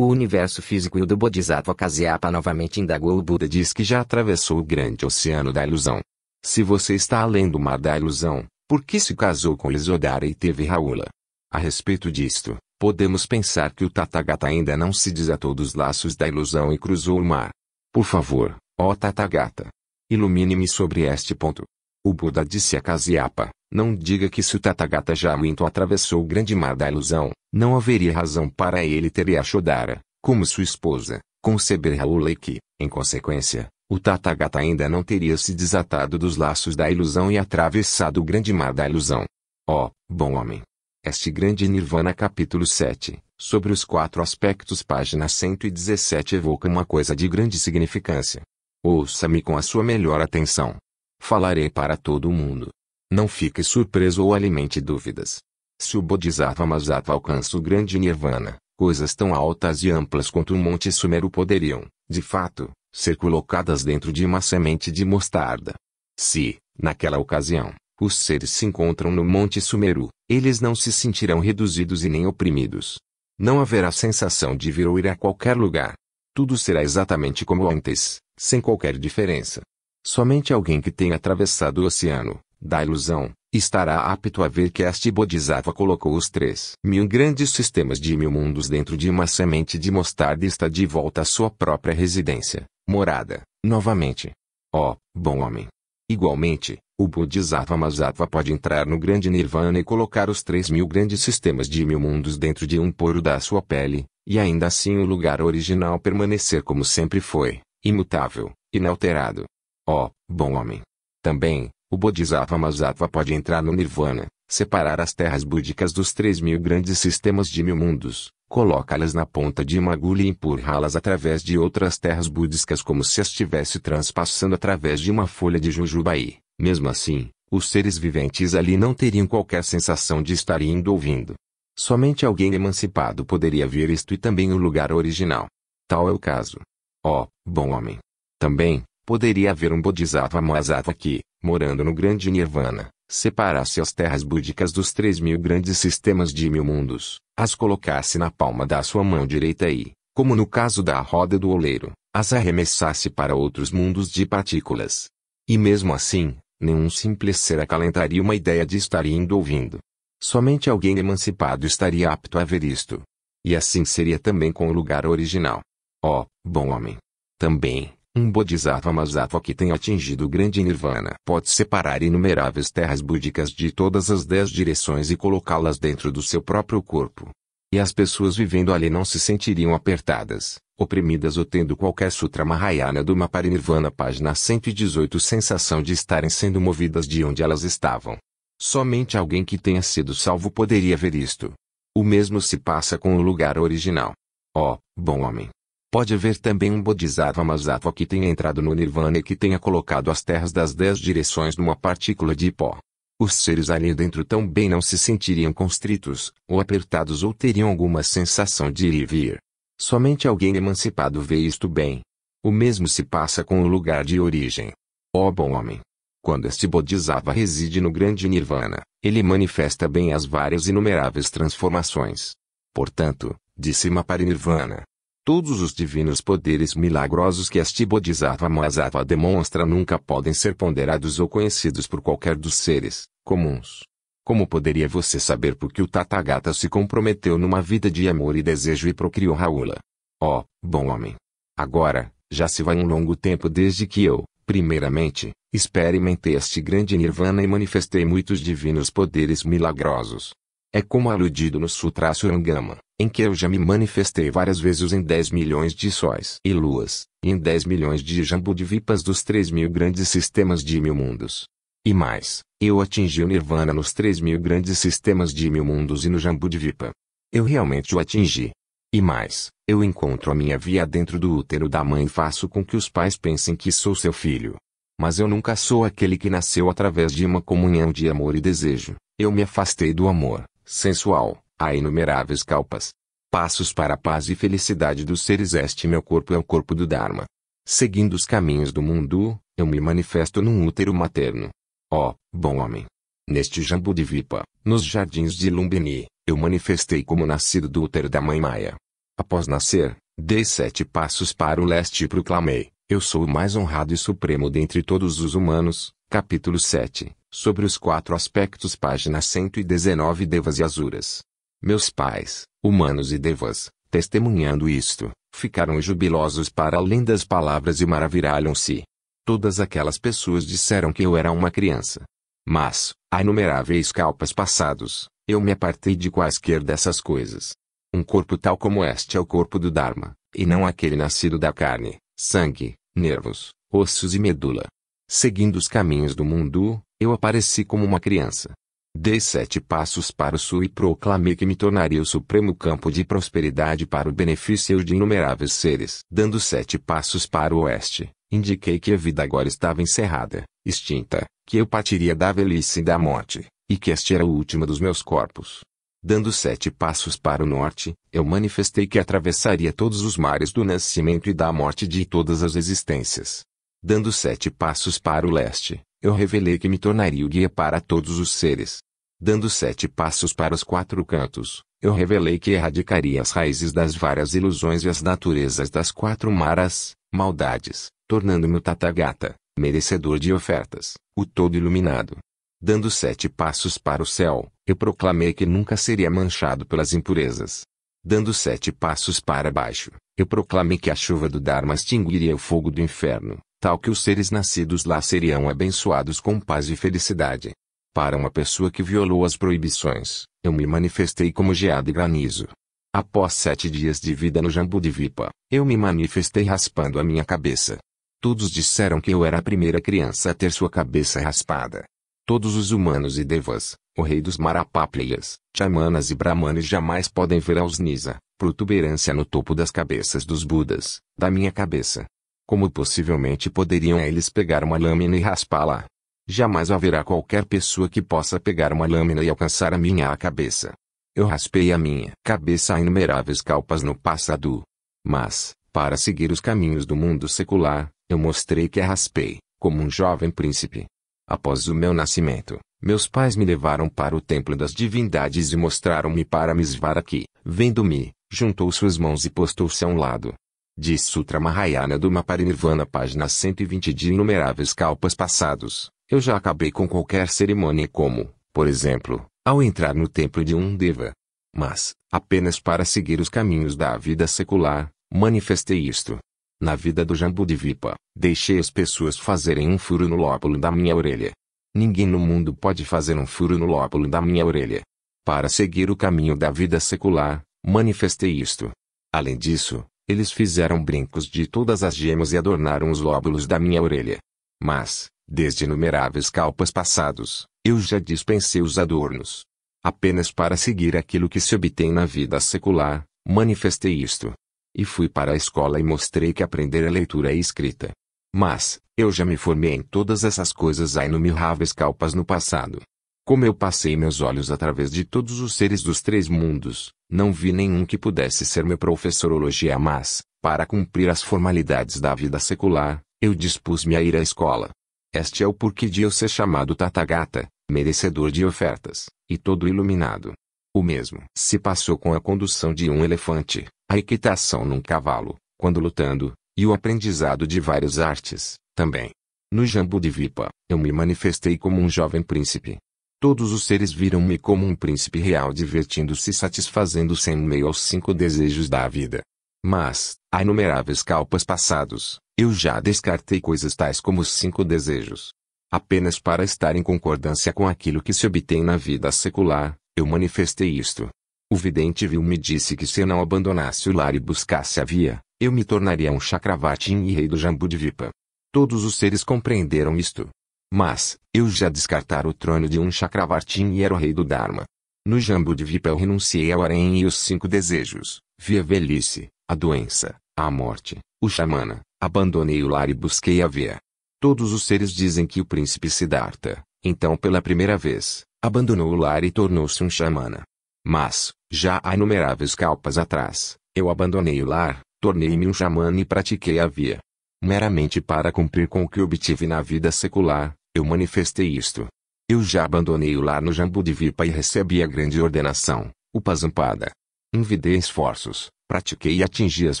O universo físico e o do Bodhisattva Kasyapa novamente indagou o Buda diz que já atravessou o grande oceano da ilusão. Se você está além do mar da ilusão, por que se casou com Lisodara e teve Raula? A respeito disto, podemos pensar que o Tathagata ainda não se desatou dos laços da ilusão e cruzou o mar. Por favor, ó Tathagata, ilumine-me sobre este ponto. O Buda disse a Kasyapa, não diga que se o Tathagata Jaminto atravessou o grande mar da ilusão, não haveria razão para ele ter Yashodhara, como sua esposa, conceber Raula e que, em consequência, o Tathagata ainda não teria se desatado dos laços da ilusão e atravessado o grande mar da ilusão. Ó, oh, bom homem! Este grande Nirvana capítulo 7, sobre os quatro aspectos página 117 evoca uma coisa de grande significância. Ouça-me com a sua melhor atenção. Falarei para todo mundo, não fique surpreso ou alimente dúvidas. Se o Bodhisattva Mahasattva alcança o grande nirvana, coisas tão altas e amplas quanto um monte sumero poderiam, de fato, ser colocadas dentro de uma semente de mostarda. Se, naquela ocasião, os seres se encontram no monte sumeru, eles não se sentirão reduzidos e nem oprimidos. Não haverá sensação de vir ou ir a qualquer lugar. Tudo será exatamente como antes, sem qualquer diferença. Somente alguém que tenha atravessado o oceano, da ilusão, estará apto a ver que este Bodhisattva colocou os três mil grandes sistemas de mil mundos dentro de uma semente de mostarda e está de volta à sua própria residência, morada, novamente. Ó, oh, bom homem! Igualmente, o Bodhisattva Masattva pode entrar no grande Nirvana e colocar os três mil grandes sistemas de mil mundos dentro de um poro da sua pele, e ainda assim o lugar original permanecer como sempre foi, imutável, inalterado. Ó, oh, bom homem! Também, o Bodhisattva Mahasattva pode entrar no Nirvana, separar as terras búdicas dos três mil grandes sistemas de mil mundos, colocá-las na ponta de uma agulha e empurrá-las através de outras terras búdicas como se as estivesse transpassando através de uma folha de jujubaí. Mesmo assim, os seres viventes ali não teriam qualquer sensação de estar indo ou vindo. Somente alguém emancipado poderia ver isto e também o lugar original. Tal é o caso. Ó, oh, bom homem. Também, poderia haver um Bodhisattva Mahasatva que, morando no grande Nirvana, separasse as terras búdicas dos três mil grandes sistemas de mil mundos, as colocasse na palma da sua mão direita e, como no caso da roda do oleiro, as arremessasse para outros mundos de partículas. E mesmo assim, nenhum simples ser acalentaria uma ideia de estar indo ouvindo. Somente alguém emancipado estaria apto a ver isto. E assim seria também com o lugar original. Ó, oh, bom homem! Também, um bodhisattva masattva que tenha atingido o grande nirvana pode separar inumeráveis terras búdicas de todas as dez direções e colocá-las dentro do seu próprio corpo. E as pessoas vivendo ali não se sentiriam apertadas, oprimidas ou tendo qualquer sutra mahayana do Maparinirvana página 118 sensação de estarem sendo movidas de onde elas estavam. Somente alguém que tenha sido salvo poderia ver isto. O mesmo se passa com o lugar original. Ó, oh, bom homem, Pode haver também um Bodhisattva Mahasattva que tenha entrado no Nirvana e que tenha colocado as terras das dez direções numa partícula de pó. Os seres ali dentro também não se sentiriam constritos, ou apertados ou teriam alguma sensação de ir e vir. Somente alguém emancipado vê isto bem. O mesmo se passa com o lugar de origem. Ó oh bom homem! Quando este Bodhisattva reside no grande Nirvana, ele manifesta bem as várias inumeráveis transformações. Portanto, disse Maparinirvana, Todos os divinos poderes milagrosos que este Bodhisattva Mahasatva demonstra nunca podem ser ponderados ou conhecidos por qualquer dos seres comuns. Como poderia você saber por que o Tathagata se comprometeu numa vida de amor e desejo e procriou Raula? oh, bom homem! Agora, já se vai um longo tempo desde que eu, primeiramente, experimentei este grande nirvana e manifestei muitos divinos poderes milagrosos. É como aludido no Sutra Surangama em que eu já me manifestei várias vezes em 10 milhões de sóis e luas, e em 10 milhões de jambudvipas dos 3 mil grandes sistemas de mil mundos. E mais, eu atingi o nirvana nos 3 mil grandes sistemas de mil mundos e no jambudvipa. Eu realmente o atingi. E mais, eu encontro a minha via dentro do útero da mãe e faço com que os pais pensem que sou seu filho. Mas eu nunca sou aquele que nasceu através de uma comunhão de amor e desejo. Eu me afastei do amor sensual, Há inumeráveis calpas Passos para a paz e felicidade dos seres. Este meu corpo é o corpo do Dharma. Seguindo os caminhos do mundo, eu me manifesto num útero materno. Ó, oh, bom homem! Neste Jambudivipa, nos jardins de Lumbini, eu manifestei como nascido do útero da mãe Maia. Após nascer, dei sete passos para o leste e proclamei: Eu sou o mais honrado e supremo dentre todos os humanos. Capítulo 7 Sobre os quatro aspectos, página 119 Devas e Asuras. Meus pais, humanos e devas, testemunhando isto, ficaram jubilosos para além das palavras e maravilharam-se. Todas aquelas pessoas disseram que eu era uma criança. Mas, a inumeráveis calpas passados, eu me apartei de quaisquer dessas coisas. Um corpo tal como este é o corpo do Dharma, e não aquele nascido da carne, sangue, nervos, ossos e medula. Seguindo os caminhos do mundo, eu apareci como uma criança. Dei sete passos para o sul e proclamei que me tornaria o supremo campo de prosperidade para o benefício de inumeráveis seres. Dando sete passos para o oeste, indiquei que a vida agora estava encerrada, extinta, que eu partiria da velhice e da morte, e que este era o último dos meus corpos. Dando sete passos para o norte, eu manifestei que atravessaria todos os mares do nascimento e da morte de todas as existências. Dando sete passos para o leste, eu revelei que me tornaria o guia para todos os seres, dando sete passos para os quatro cantos, eu revelei que erradicaria as raízes das várias ilusões e as naturezas das quatro maras, maldades, tornando-me o Tathagata, merecedor de ofertas, o todo iluminado. Dando sete passos para o céu, eu proclamei que nunca seria manchado pelas impurezas. Dando sete passos para baixo, eu proclamei que a chuva do Dharma extinguiria o fogo do inferno, tal que os seres nascidos lá seriam abençoados com paz e felicidade para uma pessoa que violou as proibições, eu me manifestei como geada e granizo. Após sete dias de vida no Jambu de Vipa, eu me manifestei raspando a minha cabeça. Todos disseram que eu era a primeira criança a ter sua cabeça raspada. Todos os humanos e devas, o rei dos marapaplias, chamanas e brahmanes jamais podem ver a osnisa, protuberância no topo das cabeças dos budas, da minha cabeça. Como possivelmente poderiam eles pegar uma lâmina e raspá-la? Jamais haverá qualquer pessoa que possa pegar uma lâmina e alcançar a minha cabeça. Eu raspei a minha cabeça a inumeráveis calpas no passado. Mas, para seguir os caminhos do mundo secular, eu mostrei que a raspei, como um jovem príncipe. Após o meu nascimento, meus pais me levaram para o templo das divindades e mostraram-me para aqui. Vendo-me, juntou suas mãos e postou-se a um lado. Diz Sutra Mahayana do Maparinirvana, página 120 de Inumeráveis Calpas Passados. Eu já acabei com qualquer cerimônia como, por exemplo, ao entrar no templo de um deva. Mas, apenas para seguir os caminhos da vida secular, manifestei isto. Na vida do jambudvipa, deixei as pessoas fazerem um furo no lóbulo da minha orelha. Ninguém no mundo pode fazer um furo no lóbulo da minha orelha. Para seguir o caminho da vida secular, manifestei isto. Além disso, eles fizeram brincos de todas as gemas e adornaram os lóbulos da minha orelha. Mas, Desde inumeráveis calpas passados, eu já dispensei os adornos. Apenas para seguir aquilo que se obtém na vida secular, manifestei isto. E fui para a escola e mostrei que aprender a leitura e é escrita. Mas, eu já me formei em todas essas coisas há inumeráveis calpas no passado. Como eu passei meus olhos através de todos os seres dos três mundos, não vi nenhum que pudesse ser meu professorologia mas, para cumprir as formalidades da vida secular, eu dispus-me a ir à escola. Este é o porquê de eu ser chamado Tathagata, merecedor de ofertas, e todo iluminado. O mesmo se passou com a condução de um elefante, a equitação num cavalo, quando lutando, e o aprendizado de várias artes, também. No Jambu de Vipa, eu me manifestei como um jovem príncipe. Todos os seres viram-me como um príncipe real divertindo-se e satisfazendo-se em meio aos cinco desejos da vida. Mas, há inumeráveis calpas passados, eu já descartei coisas tais como os cinco desejos. Apenas para estar em concordância com aquilo que se obtém na vida secular, eu manifestei isto. O vidente viu-me e disse que se eu não abandonasse o lar e buscasse a via, eu me tornaria um chakravartin e rei do jambu de Vipa. Todos os seres compreenderam isto. Mas, eu já descartara o trono de um chakravartin e era o rei do Dharma. No jambu de Vipa eu renunciei ao harém e os cinco desejos, via velhice, a doença, a morte, o xamana, Abandonei o lar e busquei a via. Todos os seres dizem que o príncipe Siddhartha, então pela primeira vez, abandonou o lar e tornou-se um xamana. Mas, já há inumeráveis calpas atrás, eu abandonei o lar, tornei-me um xamana e pratiquei a via. Meramente para cumprir com o que obtive na vida secular, eu manifestei isto. Eu já abandonei o lar no Jambudivipa e recebi a grande ordenação, o Pazampada. Envidei esforços, pratiquei e atingi as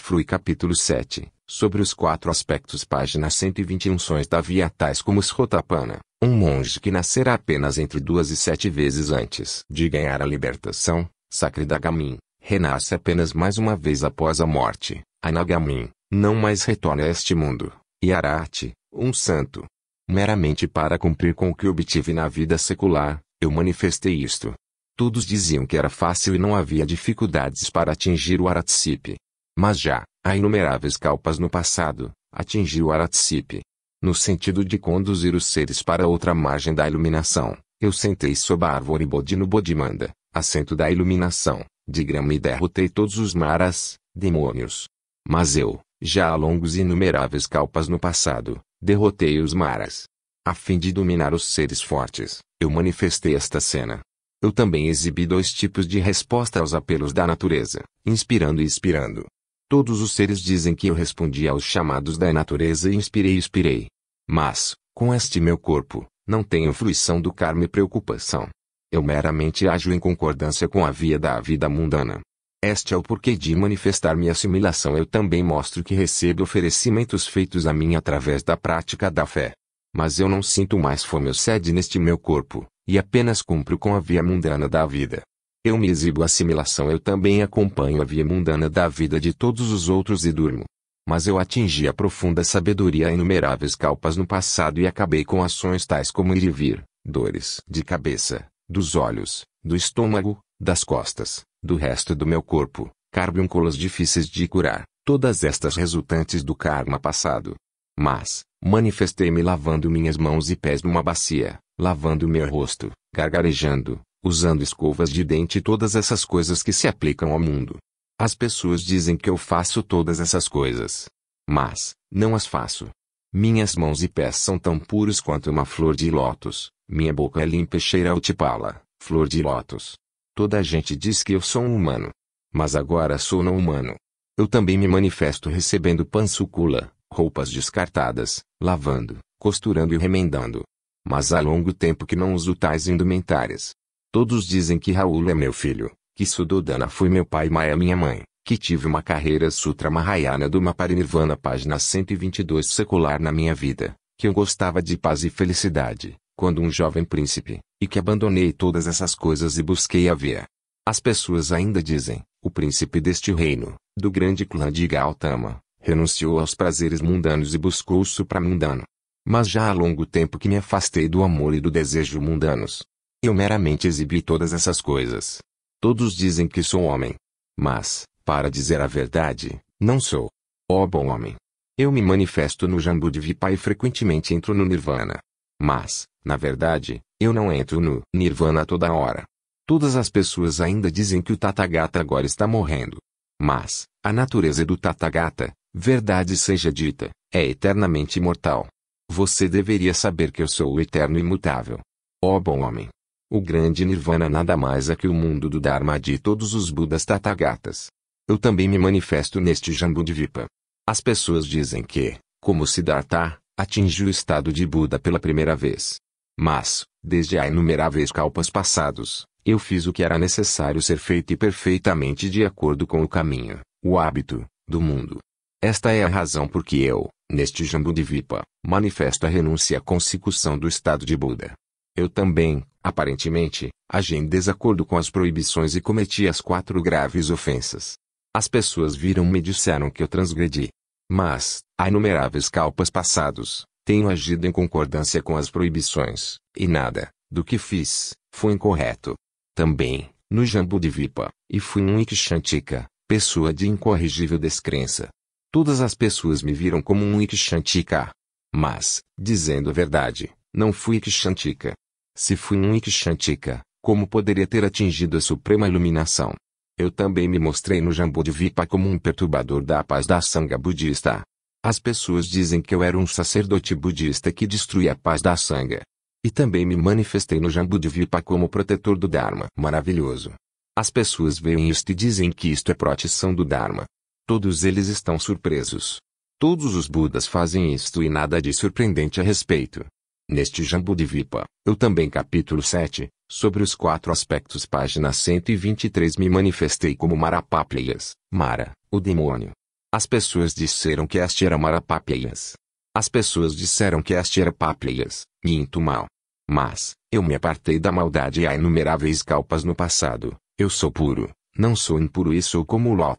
Frui capítulo 7, sobre os quatro aspectos página 121 sons da via tais como Srotapana, um monge que nascerá apenas entre duas e sete vezes antes de ganhar a libertação, Sakridagamin, renasce apenas mais uma vez após a morte, Anagamin, não mais retorna a este mundo, e Arati, um santo. Meramente para cumprir com o que obtive na vida secular, eu manifestei isto. Todos diziam que era fácil e não havia dificuldades para atingir o Aratsipe. Mas já, a inumeráveis calpas no passado, atingiu Aratsip, No sentido de conduzir os seres para outra margem da iluminação, eu sentei sob a árvore Bodhi no Bodhimanda, assento da iluminação, de grama e derrotei todos os maras, demônios. Mas eu, já há longos e inumeráveis calpas no passado, derrotei os maras. A fim de dominar os seres fortes, eu manifestei esta cena. Eu também exibi dois tipos de resposta aos apelos da natureza, inspirando e expirando, Todos os seres dizem que eu respondi aos chamados da natureza e inspirei e expirei. Mas, com este meu corpo, não tenho fruição do karma e preocupação. Eu meramente ajo em concordância com a via da vida mundana. Este é o porquê de manifestar minha assimilação. Eu também mostro que recebo oferecimentos feitos a mim através da prática da fé. Mas eu não sinto mais fome ou sede neste meu corpo, e apenas cumpro com a via mundana da vida. Eu me exibo assimilação eu também acompanho a via mundana da vida de todos os outros e durmo. Mas eu atingi a profunda sabedoria a inumeráveis calpas no passado e acabei com ações tais como ir e vir, dores de cabeça, dos olhos, do estômago, das costas, do resto do meu corpo, carbúnculos difíceis de curar, todas estas resultantes do karma passado. Mas, manifestei-me lavando minhas mãos e pés numa bacia, lavando meu rosto, gargarejando, usando escovas de dente e todas essas coisas que se aplicam ao mundo. As pessoas dizem que eu faço todas essas coisas. Mas, não as faço. Minhas mãos e pés são tão puros quanto uma flor de lótus, minha boca é limpa e cheira utipala, flor de lótus. Toda a gente diz que eu sou um humano. Mas agora sou não humano. Eu também me manifesto recebendo pansucula, roupas descartadas, lavando, costurando e remendando. Mas há longo tempo que não uso tais indumentárias. Todos dizem que Raul é meu filho, que Sudodana foi meu pai e Maia minha mãe, que tive uma carreira Sutra Mahayana do Maparinirvana página 122 secular na minha vida, que eu gostava de paz e felicidade, quando um jovem príncipe, e que abandonei todas essas coisas e busquei a via. As pessoas ainda dizem, o príncipe deste reino, do grande clã de Gautama, renunciou aos prazeres mundanos e buscou o supramundano. Mas já há longo tempo que me afastei do amor e do desejo mundanos, eu meramente exibi todas essas coisas. Todos dizem que sou homem. Mas, para dizer a verdade, não sou. Ó oh, bom homem! Eu me manifesto no jambu de Vipa e frequentemente entro no nirvana. Mas, na verdade, eu não entro no nirvana toda hora. Todas as pessoas ainda dizem que o Tathagata agora está morrendo. Mas, a natureza do Tathagata, verdade seja dita, é eternamente imortal. Você deveria saber que eu sou o eterno e imutável. Ó oh, bom homem! O grande nirvana nada mais é que o mundo do Dharma de todos os Budas Tathagatas. Eu também me manifesto neste Jambudivipa. As pessoas dizem que, como Siddhartha, atingiu o estado de Buda pela primeira vez. Mas, desde há inumeráveis calpas passados, eu fiz o que era necessário ser feito e perfeitamente de acordo com o caminho, o hábito, do mundo. Esta é a razão por que eu, neste Jambudivipa, manifesto a renúncia à consecução do estado de Buda. Eu também, aparentemente, agia em desacordo com as proibições e cometia as quatro graves ofensas. As pessoas viram-me e disseram que eu transgredi. Mas, há inumeráveis calpas passados, tenho agido em concordância com as proibições, e nada, do que fiz, foi incorreto. Também, no Jambu de Vipa, e fui um ikshantika, pessoa de incorrigível descrença. Todas as pessoas me viram como um ikshantika, Mas, dizendo a verdade, não fui ikshantika. Se fui um Ikshantika, como poderia ter atingido a suprema iluminação? Eu também me mostrei no vipa como um perturbador da paz da Sangha budista. As pessoas dizem que eu era um sacerdote budista que destruía a paz da Sangha. E também me manifestei no vipa como protetor do Dharma. Maravilhoso. As pessoas veem isto e dizem que isto é proteção do Dharma. Todos eles estão surpresos. Todos os Budas fazem isto e nada de surpreendente a respeito. Neste vipa, eu também capítulo 7, sobre os quatro aspectos página 123 me manifestei como Marapapilhas, Mara, o demônio. As pessoas disseram que este era Marapapilhas. As pessoas disseram que este era Papilhas, minto mal. Mas, eu me apartei da maldade e há inumeráveis calpas no passado, eu sou puro, não sou impuro e sou como o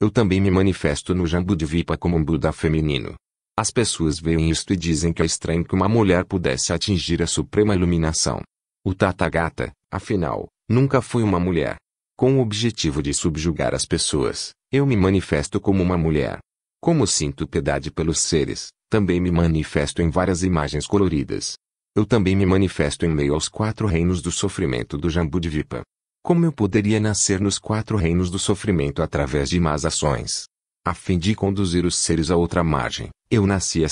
Eu também me manifesto no vipa como um Buda feminino. As pessoas veem isto e dizem que é estranho que uma mulher pudesse atingir a suprema iluminação. O Tathagata, afinal, nunca foi uma mulher. Com o objetivo de subjugar as pessoas, eu me manifesto como uma mulher. Como sinto piedade pelos seres, também me manifesto em várias imagens coloridas. Eu também me manifesto em meio aos quatro reinos do sofrimento do Jambudvipa. Como eu poderia nascer nos quatro reinos do sofrimento através de más ações? a fim de conduzir os seres a outra margem. Eu nasci à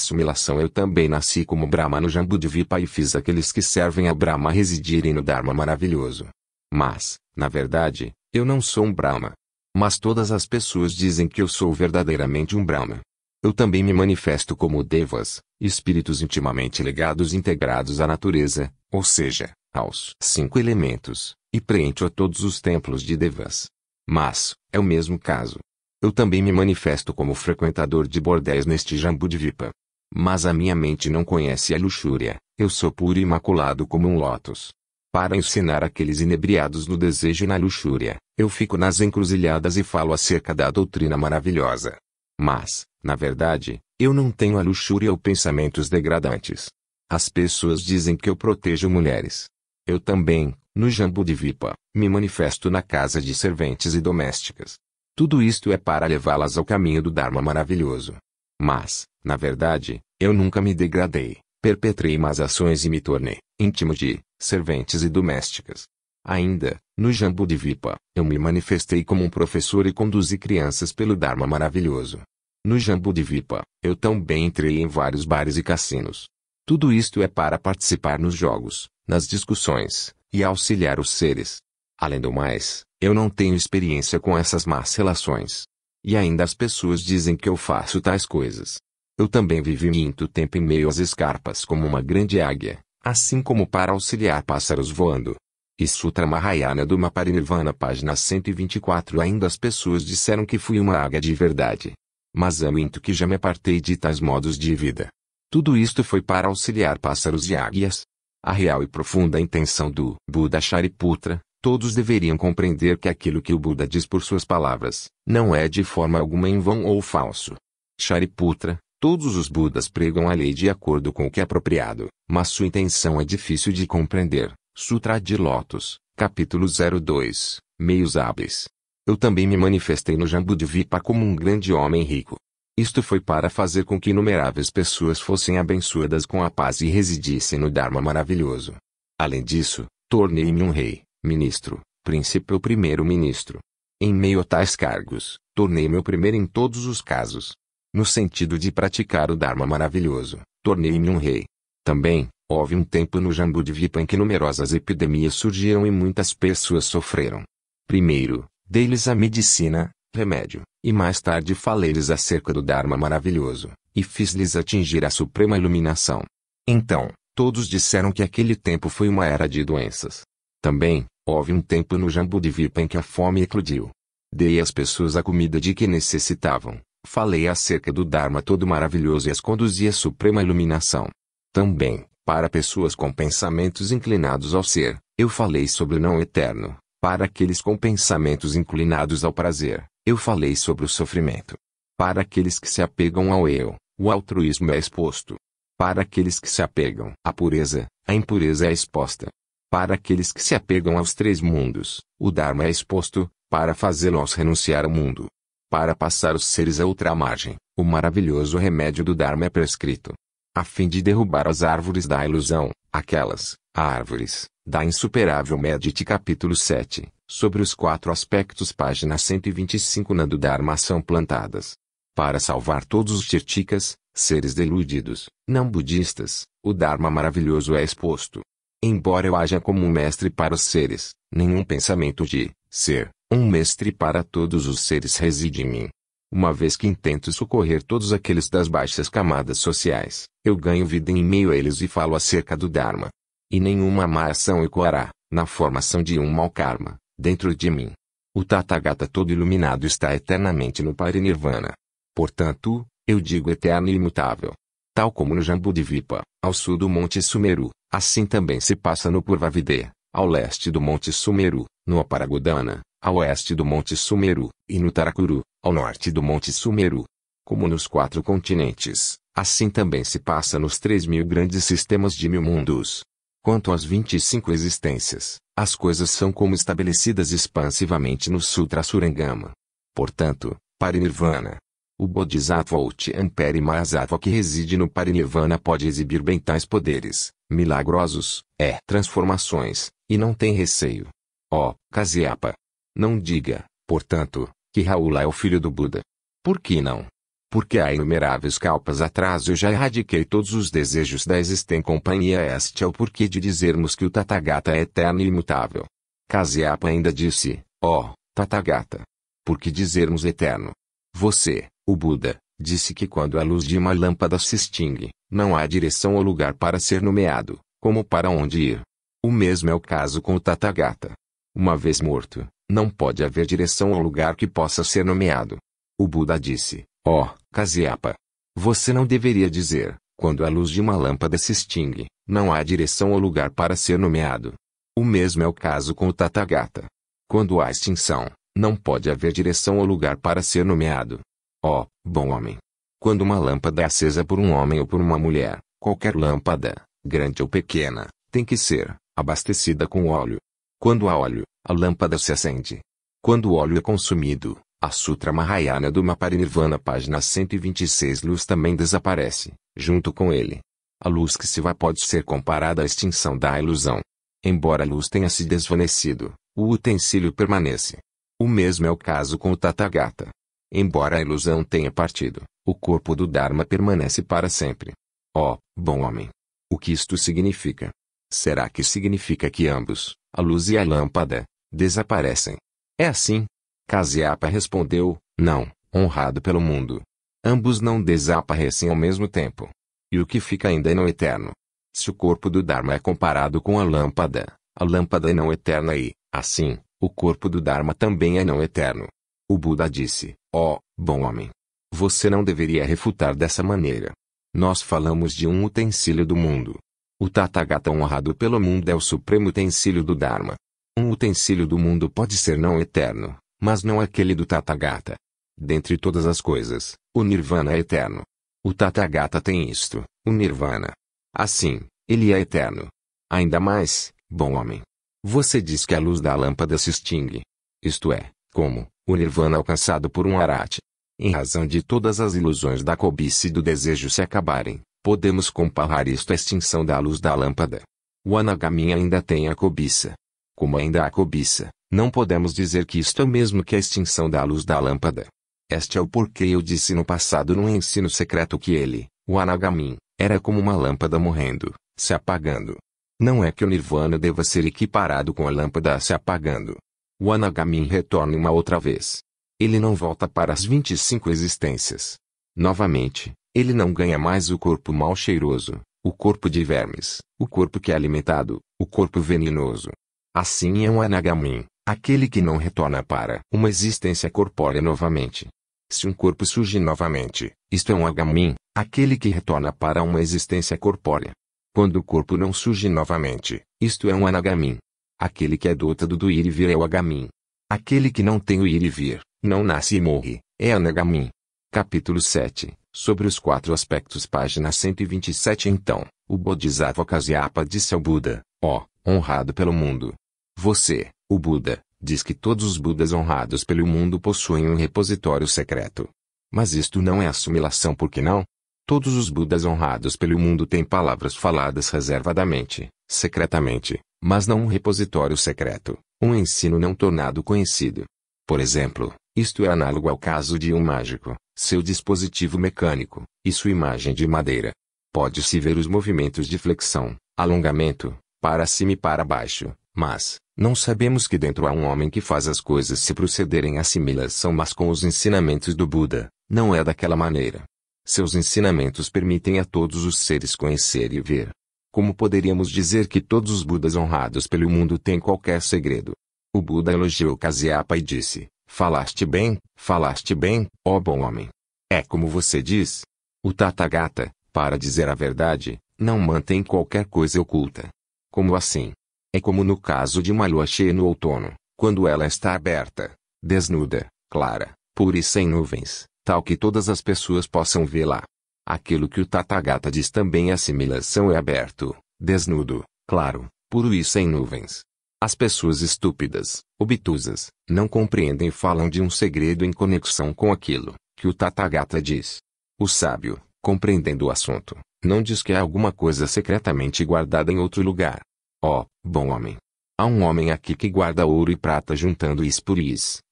eu também nasci como Brahma no Jambu de Vipa e fiz aqueles que servem a Brahma residirem no Dharma maravilhoso. Mas, na verdade, eu não sou um Brahma. Mas todas as pessoas dizem que eu sou verdadeiramente um Brahma. Eu também me manifesto como Devas, espíritos intimamente ligados integrados à natureza, ou seja, aos cinco elementos, e preencho a todos os templos de Devas. Mas, é o mesmo caso. Eu também me manifesto como frequentador de bordéis neste jambu de Vipa. Mas a minha mente não conhece a luxúria, eu sou puro e imaculado como um lótus. Para ensinar aqueles inebriados no desejo e na luxúria, eu fico nas encruzilhadas e falo acerca da doutrina maravilhosa. Mas, na verdade, eu não tenho a luxúria ou pensamentos degradantes. As pessoas dizem que eu protejo mulheres. Eu também, no jambu de Vipa, me manifesto na casa de serventes e domésticas. Tudo isto é para levá-las ao caminho do Dharma maravilhoso. Mas, na verdade, eu nunca me degradei, perpetrei más ações e me tornei íntimo de serventes e domésticas. Ainda, no Jambu de Vipa, eu me manifestei como um professor e conduzi crianças pelo Dharma maravilhoso. No Jambu de Vipa, eu também entrei em vários bares e cassinos. Tudo isto é para participar nos jogos, nas discussões, e auxiliar os seres. Além do mais, eu não tenho experiência com essas más relações. E ainda as pessoas dizem que eu faço tais coisas. Eu também vivi muito tempo em meio às escarpas como uma grande águia, assim como para auxiliar pássaros voando. E Sutra Mahayana do Maparinirvana, página 124 Ainda as pessoas disseram que fui uma águia de verdade. Mas muito que já me apartei de tais modos de vida. Tudo isto foi para auxiliar pássaros e águias. A real e profunda intenção do Buda Shariputra, todos deveriam compreender que aquilo que o Buda diz por suas palavras, não é de forma alguma em vão ou falso. Shariputra, todos os Budas pregam a lei de acordo com o que é apropriado, mas sua intenção é difícil de compreender. Sutra de Lotus, capítulo 02, Meios Hábeis. Eu também me manifestei no jambudvipa como um grande homem rico. Isto foi para fazer com que inumeráveis pessoas fossem abençoadas com a paz e residissem no Dharma maravilhoso. Além disso, tornei-me um rei, ministro, príncipe ou primeiro-ministro. Em meio a tais cargos, tornei-me o primeiro em todos os casos. No sentido de praticar o Dharma maravilhoso, tornei-me um rei. Também, houve um tempo no Jambu de Vipa em que numerosas epidemias surgiram e muitas pessoas sofreram. Primeiro, dei-lhes a medicina, remédio, e mais tarde falei-lhes acerca do Dharma maravilhoso, e fiz-lhes atingir a suprema iluminação. Então, todos disseram que aquele tempo foi uma era de doenças, também, houve um tempo no Vipa em que a fome eclodiu. Dei às pessoas a comida de que necessitavam, falei acerca do Dharma todo maravilhoso e as conduzi à suprema iluminação. Também, para pessoas com pensamentos inclinados ao ser, eu falei sobre o não eterno, para aqueles com pensamentos inclinados ao prazer, eu falei sobre o sofrimento. Para aqueles que se apegam ao eu, o altruísmo é exposto. Para aqueles que se apegam à pureza, a impureza é exposta. Para aqueles que se apegam aos três mundos, o Dharma é exposto, para fazê-los renunciar ao mundo. Para passar os seres a outra margem, o maravilhoso remédio do Dharma é prescrito. A fim de derrubar as árvores da ilusão, aquelas, árvores, da insuperável Medite capítulo 7, sobre os quatro aspectos página 125 na do Dharma são plantadas. Para salvar todos os tirticas, seres deludidos, não budistas, o Dharma maravilhoso é exposto. Embora eu haja como um mestre para os seres, nenhum pensamento de ser um mestre para todos os seres reside em mim. Uma vez que intento socorrer todos aqueles das baixas camadas sociais, eu ganho vida em meio a eles e falo acerca do Dharma. E nenhuma má ação ecoará, na formação de um mau karma, dentro de mim. O Tathagata todo iluminado está eternamente no Parinirvana. Portanto, eu digo eterno e imutável. Tal como no Jambudvipa, ao sul do Monte Sumeru, Assim também se passa no Purvavide, ao leste do Monte Sumeru, no Aparagodana, ao oeste do Monte Sumeru, e no Tarakuru, ao norte do Monte Sumeru. Como nos quatro continentes, assim também se passa nos três mil grandes sistemas de mil mundos. Quanto às 25 existências, as coisas são como estabelecidas expansivamente no Sutra Surangama. Portanto, para Nirvana, o Bodhisattva ou Tianperi Mahasatva que reside no Parinirvana pode exibir bem tais poderes, milagrosos, é, transformações, e não tem receio. Ó, oh, Kasyapa! Não diga, portanto, que Raula é o filho do Buda. Por que não? Porque há inumeráveis calpas atrás eu já erradiquei todos os desejos da existência companhia este é o porquê de dizermos que o Tathagata é eterno e imutável. Kasyapa ainda disse, ó, oh, Tathagata! Por que dizermos eterno? Você, o Buda disse que quando a luz de uma lâmpada se extingue, não há direção ou lugar para ser nomeado, como para onde ir. O mesmo é o caso com o Tathagata. Uma vez morto, não pode haver direção ou lugar que possa ser nomeado. O Buda disse: Ó, oh, Kasyapa, você não deveria dizer, quando a luz de uma lâmpada se extingue, não há direção ou lugar para ser nomeado. O mesmo é o caso com o Tathagata. Quando há extinção, não pode haver direção ou lugar para ser nomeado. Ó, oh, bom homem! Quando uma lâmpada é acesa por um homem ou por uma mulher, qualquer lâmpada, grande ou pequena, tem que ser abastecida com óleo. Quando há óleo, a lâmpada se acende. Quando o óleo é consumido, a Sutra Mahayana do Maparinirvana, página 126, luz também desaparece, junto com ele. A luz que se vai pode ser comparada à extinção da ilusão. Embora a luz tenha se desvanecido, o utensílio permanece. O mesmo é o caso com o Tathagata. Embora a ilusão tenha partido, o corpo do Dharma permanece para sempre. Ó, oh, bom homem! O que isto significa? Será que significa que ambos, a luz e a lâmpada, desaparecem? É assim? Kasyapa respondeu, não, honrado pelo mundo. Ambos não desaparecem ao mesmo tempo. E o que fica ainda é não eterno. Se o corpo do Dharma é comparado com a lâmpada, a lâmpada é não eterna e, assim, o corpo do Dharma também é não eterno. O Buda disse: Ó, oh, bom homem! Você não deveria refutar dessa maneira. Nós falamos de um utensílio do mundo. O Tathagata honrado pelo mundo é o supremo utensílio do Dharma. Um utensílio do mundo pode ser não eterno, mas não aquele do Tathagata. Dentre todas as coisas, o Nirvana é eterno. O Tathagata tem isto, o Nirvana. Assim, ele é eterno. Ainda mais, bom homem. Você diz que a luz da lâmpada se extingue. Isto é, como, o nirvana alcançado por um arate. Em razão de todas as ilusões da cobiça e do desejo se acabarem, podemos comparar isto à extinção da luz da lâmpada. O anagami ainda tem a cobiça. Como ainda há cobiça, não podemos dizer que isto é o mesmo que a extinção da luz da lâmpada. Este é o porquê eu disse no passado num ensino secreto que ele, o anagamin, era como uma lâmpada morrendo, se apagando. Não é que o nirvana deva ser equiparado com a lâmpada se apagando, o anagamin retorna uma outra vez. Ele não volta para as 25 existências. Novamente, ele não ganha mais o corpo mal cheiroso, o corpo de vermes, o corpo que é alimentado, o corpo venenoso. Assim é um anagamin, aquele que não retorna para uma existência corpórea novamente. Se um corpo surge novamente, isto é um agamin, aquele que retorna para uma existência corpórea. Quando o corpo não surge novamente, isto é um anagamin, Aquele que é dotado do ir e vir é o Agamim. Aquele que não tem o ir e vir, não nasce e morre, é Anagamim. Capítulo 7 Sobre os quatro aspectos, página 127. Então, o Bodhisattva Kasyapa disse ao Buda: Ó, oh, honrado pelo mundo. Você, o Buda, diz que todos os Budas honrados pelo mundo possuem um repositório secreto. Mas isto não é assimilação, por que não? Todos os Budas honrados pelo mundo têm palavras faladas reservadamente, secretamente, mas não um repositório secreto, um ensino não tornado conhecido. Por exemplo, isto é análogo ao caso de um mágico, seu dispositivo mecânico, e sua imagem de madeira. Pode-se ver os movimentos de flexão, alongamento, para cima e para baixo, mas, não sabemos que dentro há um homem que faz as coisas se procederem à assimilação mas com os ensinamentos do Buda, não é daquela maneira. Seus ensinamentos permitem a todos os seres conhecer e ver, como poderíamos dizer que todos os Budas honrados pelo mundo têm qualquer segredo? O Buda elogiou Kasyapa e disse: Falaste bem, falaste bem, ó bom homem. É como você diz. O Tathagata, para dizer a verdade, não mantém qualquer coisa oculta. Como assim? É como no caso de uma lua cheia no outono, quando ela está aberta, desnuda, clara, pura e sem nuvens, tal que todas as pessoas possam vê-la. Aquilo que o Tathagata diz também é assimilação é aberto, desnudo, claro, puro e sem nuvens. As pessoas estúpidas, obtusas, não compreendem e falam de um segredo em conexão com aquilo que o Tathagata diz. O sábio, compreendendo o assunto, não diz que há alguma coisa secretamente guardada em outro lugar. Ó, oh, bom homem! Há um homem aqui que guarda ouro e prata juntando isso por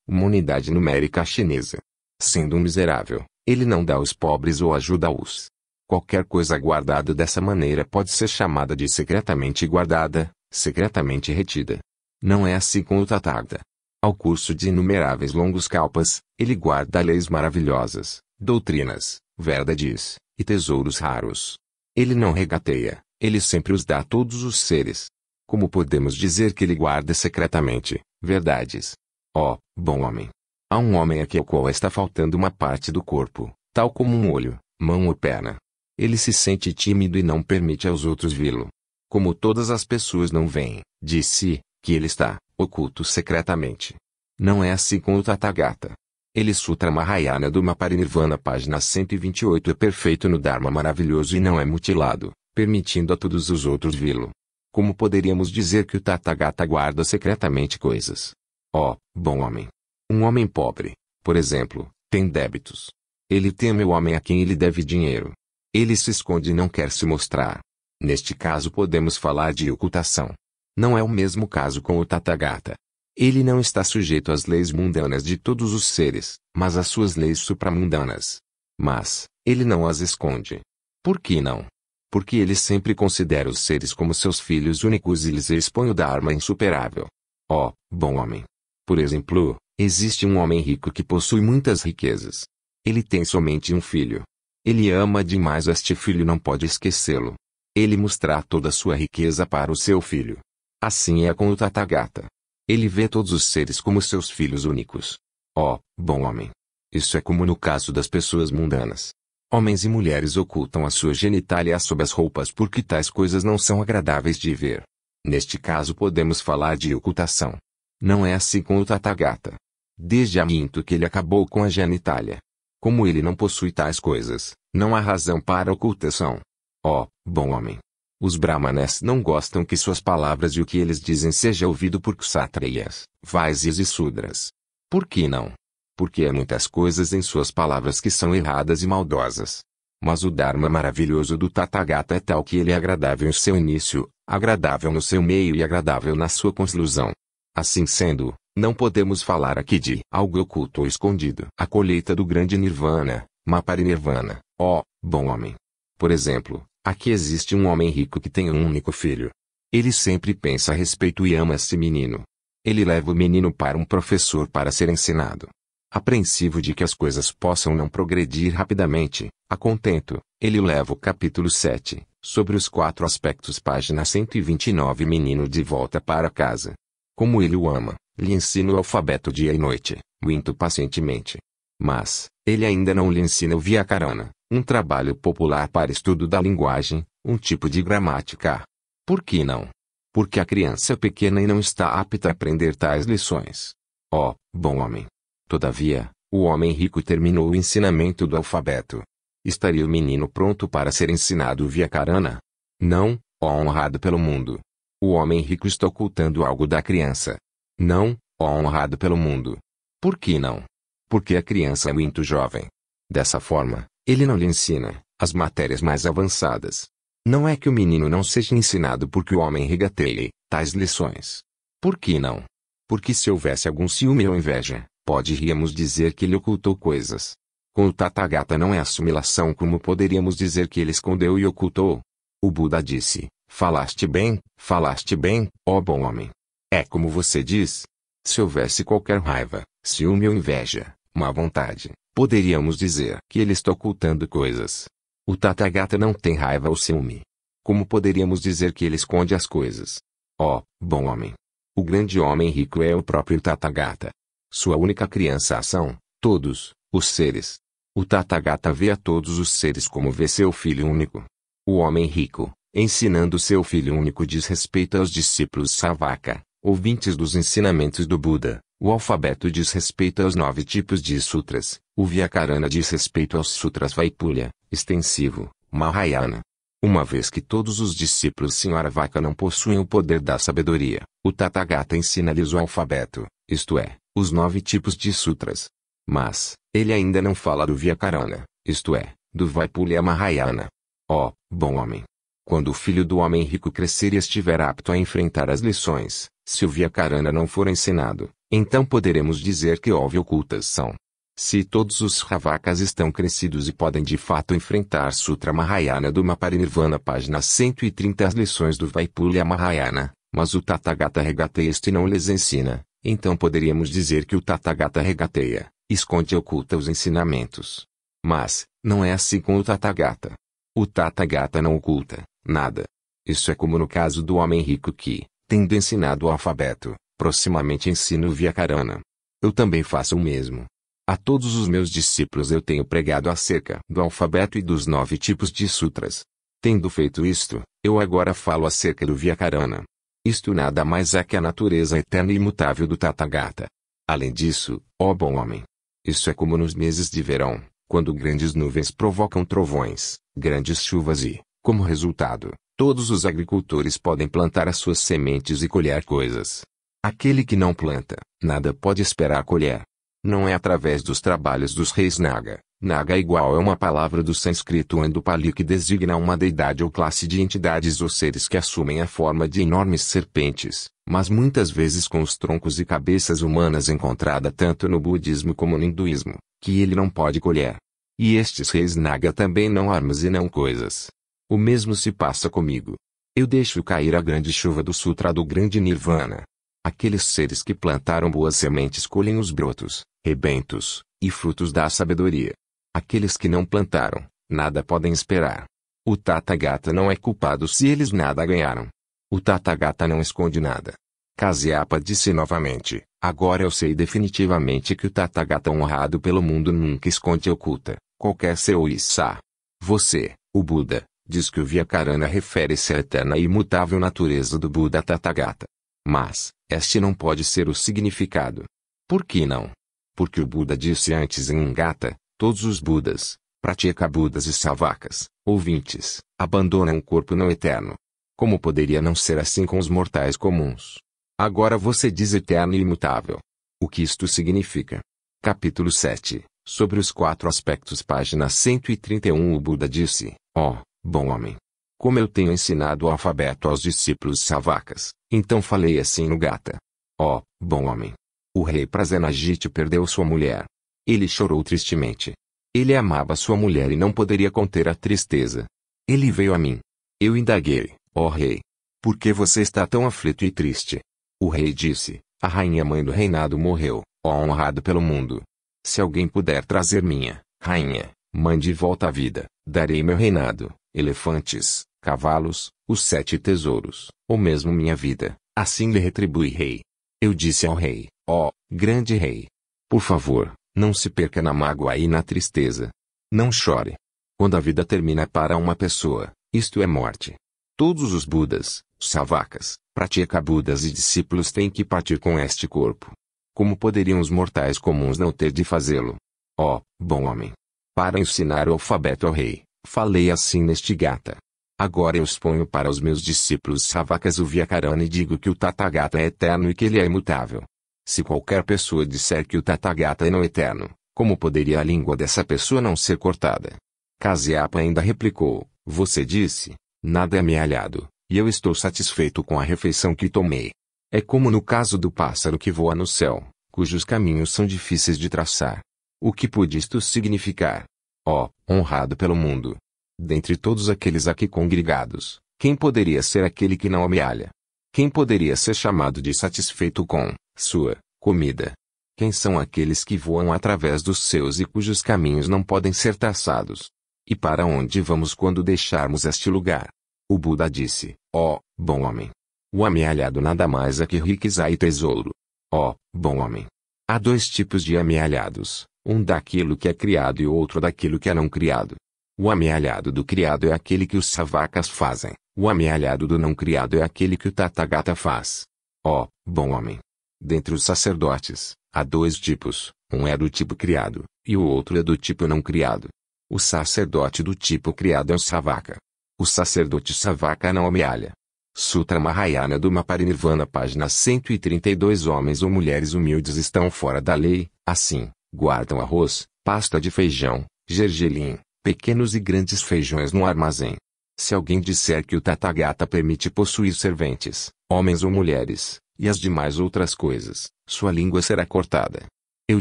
uma unidade numérica chinesa. Sendo um miserável, ele não dá aos pobres ou ajuda-os. Qualquer coisa guardada dessa maneira pode ser chamada de secretamente guardada, secretamente retida. Não é assim com o Tathagata. Ao curso de inumeráveis longos calpas, ele guarda leis maravilhosas, doutrinas, verdades, e tesouros raros. Ele não regateia, ele sempre os dá a todos os seres. Como podemos dizer que ele guarda secretamente verdades? Ó, oh, bom homem, Há um homem aqui ao qual está faltando uma parte do corpo, tal como um olho, mão ou perna. Ele se sente tímido e não permite aos outros vê-lo. Como todas as pessoas não veem, disse que ele está, oculto secretamente. Não é assim com o Tathagata. Ele Sutra Mahayana do Maparinirvana página 128 é perfeito no Dharma maravilhoso e não é mutilado, permitindo a todos os outros vê-lo. Como poderíamos dizer que o Tathagata guarda secretamente coisas? Ó, oh, bom homem, um homem pobre, por exemplo, tem débitos. Ele teme o homem a quem ele deve dinheiro. Ele se esconde e não quer se mostrar. Neste caso podemos falar de ocultação. Não é o mesmo caso com o Tathagata. Ele não está sujeito às leis mundanas de todos os seres, mas às suas leis supramundanas. Mas, ele não as esconde. Por que não? Porque ele sempre considera os seres como seus filhos únicos e lhes expõe o Dharma insuperável. Ó, oh, bom homem! Por exemplo, Existe um homem rico que possui muitas riquezas. Ele tem somente um filho. Ele ama demais este filho e não pode esquecê-lo. Ele mostrar toda a sua riqueza para o seu filho. Assim é com o Tathagata. Ele vê todos os seres como seus filhos únicos. Oh, bom homem! Isso é como no caso das pessoas mundanas. Homens e mulheres ocultam a sua genitália sob as roupas porque tais coisas não são agradáveis de ver. Neste caso podemos falar de ocultação. Não é assim com o Tathagata desde aminto que ele acabou com a genitália. Como ele não possui tais coisas, não há razão para ocultação. Ó, oh, bom homem! Os brahmanes não gostam que suas palavras e o que eles dizem seja ouvido por kshatriyas, vaisyas e sudras. Por que não? Porque há muitas coisas em suas palavras que são erradas e maldosas. Mas o Dharma maravilhoso do Tathagata é tal que ele é agradável em seu início, agradável no seu meio e agradável na sua conclusão. Assim sendo, não podemos falar aqui de algo oculto ou escondido. A colheita do grande nirvana, Maparinirvana, ó, oh, bom homem. Por exemplo, aqui existe um homem rico que tem um único filho. Ele sempre pensa a respeito e ama esse menino. Ele leva o menino para um professor para ser ensinado. Apreensivo de que as coisas possam não progredir rapidamente, a contento, ele leva o capítulo 7, sobre os quatro aspectos, página 129, menino de volta para casa. Como ele o ama, lhe ensina o alfabeto dia e noite, muito pacientemente. Mas, ele ainda não lhe ensina o Vyakarana, um trabalho popular para estudo da linguagem, um tipo de gramática. Por que não? Porque a criança é pequena e não está apta a aprender tais lições. Ó, oh, bom homem! Todavia, o homem rico terminou o ensinamento do alfabeto. Estaria o menino pronto para ser ensinado via carana? Não, ó honrado pelo mundo. O homem rico está ocultando algo da criança. Não, ó honrado pelo mundo. Por que não? Porque a criança é muito jovem. Dessa forma, ele não lhe ensina as matérias mais avançadas. Não é que o menino não seja ensinado porque o homem regateie tais lições. Por que não? Porque se houvesse algum ciúme ou inveja, poderíamos dizer que ele ocultou coisas. Com o Tathagata não é assimilação como poderíamos dizer que ele escondeu e ocultou. O Buda disse, falaste bem, falaste bem, ó bom homem. É como você diz. Se houvesse qualquer raiva, ciúme ou inveja, má vontade, poderíamos dizer que ele está ocultando coisas. O Tathagata não tem raiva ou ciúme. Como poderíamos dizer que ele esconde as coisas? oh, bom homem! O grande homem rico é o próprio Tathagata. Sua única criança são, todos, os seres. O Tathagata vê a todos os seres como vê seu filho único. O homem rico, ensinando seu filho único diz respeito aos discípulos Savaka, Ouvintes dos ensinamentos do Buda, o alfabeto diz respeito aos nove tipos de sutras, o Vyakarana diz respeito aos sutras Vaipulya, extensivo, Mahayana. Uma vez que todos os discípulos Senhora Vaca não possuem o poder da sabedoria, o Tathagata ensina-lhes o alfabeto, isto é, os nove tipos de sutras. Mas, ele ainda não fala do Vyakarana, isto é, do Vaipulya Mahayana. Ó, oh, bom homem! Quando o filho do homem rico crescer e estiver apto a enfrentar as lições, se o Vyakarana não for ensinado, então poderemos dizer que houve ocultação. Se todos os Ravakas estão crescidos e podem de fato enfrentar Sutra Mahayana do Maparinirvana página 130 as lições do Vaipulya Mahayana, mas o Tathagata regateia este e não lhes ensina, então poderíamos dizer que o Tathagata regateia, esconde e oculta os ensinamentos. Mas, não é assim com o Tathagata. O Tathagata não oculta, nada. Isso é como no caso do homem rico que, Tendo ensinado o alfabeto, proximamente ensino via carana. Eu também faço o mesmo. A todos os meus discípulos eu tenho pregado acerca do alfabeto e dos nove tipos de sutras. Tendo feito isto, eu agora falo acerca do Vyakarana. Isto nada mais é que a natureza eterna e imutável do Tathagata. Além disso, ó bom homem, isso é como nos meses de verão, quando grandes nuvens provocam trovões, grandes chuvas e, como resultado, Todos os agricultores podem plantar as suas sementes e colher coisas. Aquele que não planta, nada pode esperar colher. Não é através dos trabalhos dos reis Naga. Naga é igual é uma palavra do sânscrito Andupali que designa uma deidade ou classe de entidades ou seres que assumem a forma de enormes serpentes, mas muitas vezes com os troncos e cabeças humanas encontrada tanto no budismo como no hinduísmo, que ele não pode colher. E estes reis Naga também não armas e não coisas, o mesmo se passa comigo. Eu deixo cair a grande chuva do Sutra do Grande Nirvana. Aqueles seres que plantaram boas sementes colhem os brotos, rebentos, e frutos da sabedoria. Aqueles que não plantaram, nada podem esperar. O Tathagata não é culpado se eles nada ganharam. O Tathagata não esconde nada. Kasyapa disse novamente, agora eu sei definitivamente que o Tathagata honrado pelo mundo nunca esconde e oculta, qualquer seu Issa. Você, o Buda, diz que o Vyakarana refere-se à eterna e imutável natureza do Buda Tathagata. Mas, este não pode ser o significado. Por que não? Porque o Buda disse antes em Ngata, todos os Budas, pratica Budas e Savakas, ouvintes, abandonam um corpo não eterno. Como poderia não ser assim com os mortais comuns? Agora você diz eterno e imutável. O que isto significa? Capítulo 7 Sobre os quatro aspectos, página 131. O Buda disse: Ó, oh, Bom homem. Como eu tenho ensinado o alfabeto aos discípulos savacas, então falei assim no gata. Ó, oh, bom homem. O rei Prasenagite perdeu sua mulher. Ele chorou tristemente. Ele amava sua mulher e não poderia conter a tristeza. Ele veio a mim. Eu indaguei, ó oh rei. Por que você está tão aflito e triste? O rei disse, a rainha mãe do reinado morreu, ó oh honrado pelo mundo. Se alguém puder trazer minha, rainha, mãe de volta à vida, darei meu reinado elefantes, cavalos, os sete tesouros, ou mesmo minha vida. Assim lhe retribui rei. Eu disse ao rei, ó, oh, grande rei, por favor, não se perca na mágoa e na tristeza. Não chore. Quando a vida termina para uma pessoa, isto é morte. Todos os Budas, Savakas, Pratyeka Budas e discípulos têm que partir com este corpo. Como poderiam os mortais comuns não ter de fazê-lo? Ó, oh, bom homem! Para ensinar o alfabeto ao rei, Falei assim neste gata. Agora eu exponho para os meus discípulos Savakas o Vyakarana e digo que o Tathagata é eterno e que ele é imutável. Se qualquer pessoa disser que o Tathagata é não eterno, como poderia a língua dessa pessoa não ser cortada? Kasyapa ainda replicou, você disse, nada é amealhado, e eu estou satisfeito com a refeição que tomei. É como no caso do pássaro que voa no céu, cujos caminhos são difíceis de traçar. O que pode isto significar? ó, oh, honrado pelo mundo! Dentre todos aqueles aqui congregados, quem poderia ser aquele que não amealha? Quem poderia ser chamado de satisfeito com sua comida? Quem são aqueles que voam através dos seus e cujos caminhos não podem ser traçados? E para onde vamos quando deixarmos este lugar? O Buda disse: Ó, oh, bom homem! O amealhado nada mais é que riqueza e tesouro. Ó, oh, bom homem! Há dois tipos de amealhados: um daquilo que é criado e outro daquilo que é não criado. O amealhado do criado é aquele que os savacas fazem, o amealhado do não criado é aquele que o tatagata faz. Ó, oh, bom homem! Dentre os sacerdotes, há dois tipos, um é do tipo criado, e o outro é do tipo não criado. O sacerdote do tipo criado é o savaca. O sacerdote savaca não amealha. Sutra Mahayana do Maparinirvana, página 132 Homens ou mulheres humildes estão fora da lei, assim, Guardam arroz, pasta de feijão, gergelim, pequenos e grandes feijões no armazém. Se alguém disser que o Tathagata permite possuir serventes, homens ou mulheres, e as demais outras coisas, sua língua será cortada. Eu